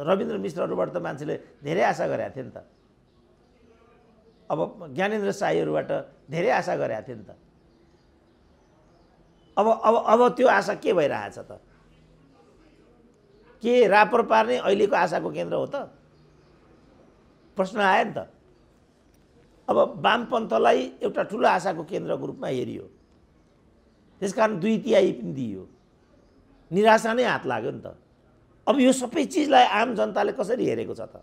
रविन्द्र मिश्रहरूबाट त मान्छेले धेरै आशा गरेका थिए नि त अब ज्ञानेन्द्र साईहरूबाट धेरै आशा गरेका थिए नि त अब अब अब त्यो आशा के भइरहेछ त के रापर पार्ने अहिलेको आशाको केन्द्र हो त प्रश्न आयो नि त अब वामपन्थलाई एउटा ठुलो आशाको केन्द्रको रूपमा हेरियो त्यस कारण दुई तिहाई पनि दिइयो निराशा नै हात लाग्यो नि त अब यो सबै चिजलाई आम जनताले कसरी हेरेको छ त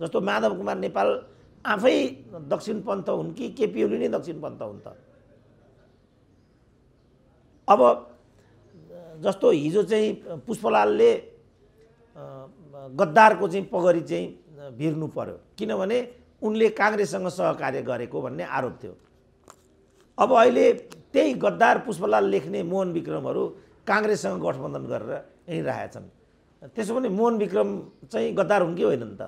जस्तो माधव कुमार नेपाल आफै दक्षिणपन्थ हुन् कि केपी ओली नै दक्षिणपन्थ हुन् त अब जस्तो हिजो चाहिँ पुष्पलालले गद्दारको चाहिँ पगरी चाहिँ भिर्नु पर्यो किनभने उनले काङ्ग्रेससँग सहकार्य गरेको भन्ने आरोप थियो अब अहिले त्यही गद्दार पुष्पलाल लेख्ने मोहन विक्रमहरू काङ्ग्रेससँग गठबन्धन गरेर हिँडिरहेका छन् त्यसो पनि मोहन विक्रम चाहिँ गद्दार हुन् कि होइनन् त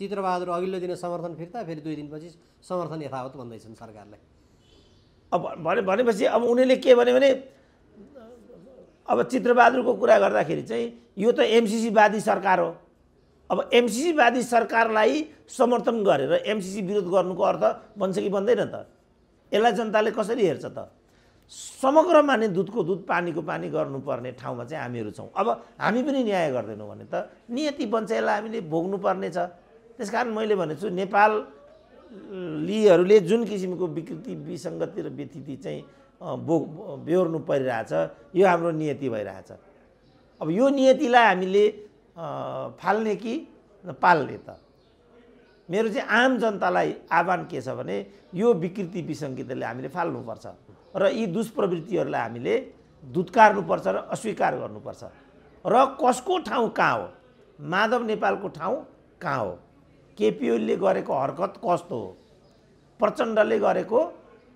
चित्रबहादुर अघिल्लो दिन समर्थन फिर्ता फेरि दुई दिनपछि समर्थन यथावत भन्दैछन् सरकारलाई अब भनेपछि अब उनीहरूले के भन्यो भने अब चित्रबहादुरको कुरा गर्दाखेरि चाहिँ यो त एमसिसीवादी सरकार हो अब एमसिसीवादी सरकारलाई समर्थन गरेर एमसिसी विरोध गर्नुको अर्थ बन्छ कि बन्दैन त यसलाई जनताले कसरी हेर्छ त समग्र माने दुधको दुध पानीको पानी गर्नुपर्ने ठाउँमा चाहिँ हामीहरू छौँ अब हामी पनि न्याय गर्दैनौँ भने त नियति बञ्चाइलाई हामीले भोग्नुपर्ने छ त्यस कारण मैले भनेछु नेपालीहरूले जुन किसिमको विकृति विसङ्गति र व्यतिथि चाहिँ भोग बेहोर्नु परिरहेछ यो हाम्रो नियति भइरहेछ अब यो नियतिलाई हामीले फाल्ने कि पाल्ने त मेरो चाहिँ आम जनतालाई आह्वान के छ भने यो विकृति विसङ्गतिले हामीले फाल्नुपर्छ र यी दुष्प्रवृत्तिहरूलाई हामीले धुत्कार्नुपर्छ र अस्वीकार गर्नुपर्छ र कसको ठाउँ कहाँ हो माधव नेपालको ठाउँ कहाँ हो केपिओलीले गरेको हरकत कस्तो हो प्रचण्डले गरेको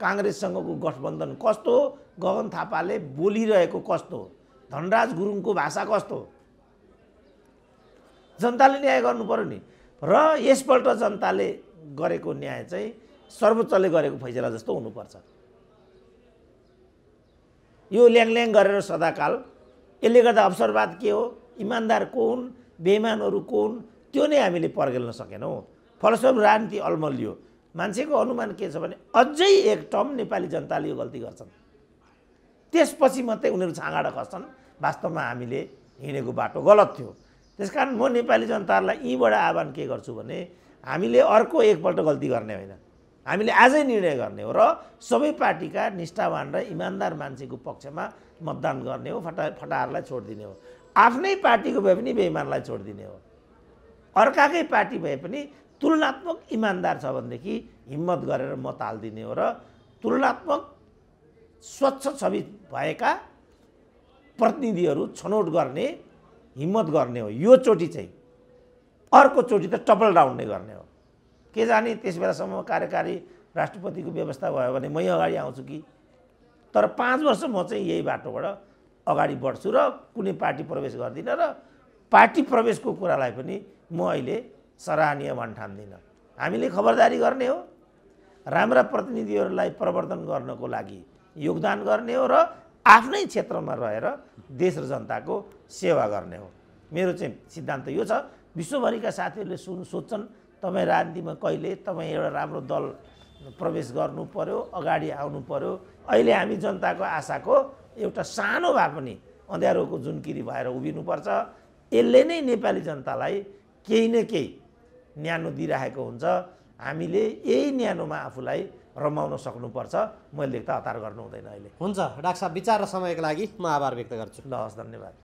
काङ्ग्रेससँगको गठबन्धन कस्तो हो गगन थापाले बोलिरहेको कस्तो हो धनराज गुरुङको भाषा कस्तो हो जनताले न्याय गर्नु पऱ्यो नि र यसपल्ट जनताले गरेको न्याय चाहिँ सर्वोच्चले गरेको फैसला जस्तो हुनुपर्छ यो ल्याङल्याङ गरेर सदाकाल यसले गर्दा अवसरवाद के हो इमान्दार को हुन् बेमानहरू को हुन् त्यो नै हामीले पर्गेल्न सकेनौँ फलस्वरूप राजनीति अल्मलियो मान्छेको अनुमान के छ भने अझै एक टर्म नेपाली जनताले यो गल्ती गर्छन् त्यसपछि मात्रै उनीहरू छाँगाडा खस्छन् वास्तवमा हामीले हिँडेको बाटो गलत थियो त्यस म नेपाली जनताहरूलाई यहीँबाट आह्वान के गर्छु भने हामीले अर्को एकपल्ट गल्ती गर्ने होइन हामीले आजै निर्णय गर्ने हो र सबै पार्टीका निष्ठावान र इमान्दार मान्छेको पक्षमा मतदान गर्ने हो फटा फटाहरूलाई छोडिदिने हो आफ्नै पार्टीको भए पनि बेइमानलाई छोडिदिने हो अर्काकै पार्टी भए पनि तुलनात्मक इमान्दार छ भनेदेखि हिम्मत गरेर मत हालिदिने हो र तुलनात्मक स्वच्छ छवि भएका प्रतिनिधिहरू छनौट गर्ने हिम्मत गर्ने हो यो चोटि चाहिँ अर्को अर्कोचोटि त टपल डाउन नै गर्ने हो के जाने त्यस बेलासम्म कार्यकारी राष्ट्रपतिको व्यवस्था भयो भने मै अगाडि आउँछु कि तर पाँच वर्ष म चाहिँ यही बाटोबाट अगाडि बढ्छु र कुनै पार्टी प्रवेश गर्दिनँ र पार्टी प्रवेशको कुरालाई पनि म अहिले सराहनीय भन् ठान्दिनँ हामीले खबरदारी गर्ने हो राम्रा प्रतिनिधिहरूलाई प्रवर्धन गर्नको लागि योगदान गर्ने हो र आफ्नै क्षेत्रमा रहेर देश र जनताको सेवा गर्ने हो मेरो चाहिँ सिद्धान्त यो छ विश्वभरिका साथीहरूले सुन सोध्छन् तपाईँ राजनीतिमा कहिले तपाईँ एउटा राम्रो दल प्रवेश गर्नु पऱ्यो अगाडि आउनु पऱ्यो अहिले हामी जनताको आशाको एउटा सानो भए पनि अँध्यारोको जुनकिरी भएर उभिनुपर्छ यसले नै नेपाली जनतालाई केही न केही न्यानो दिइराखेको हुन्छ हामीले यही न्यानोमा आफूलाई रमाउन सक्नुपर्छ मैले त हतार गर्नु हुँदैन अहिले हुन्छ डाक्टर साहब विचार र समयको लागि म आभार व्यक्त गर्छु ल हस् धन्यवाद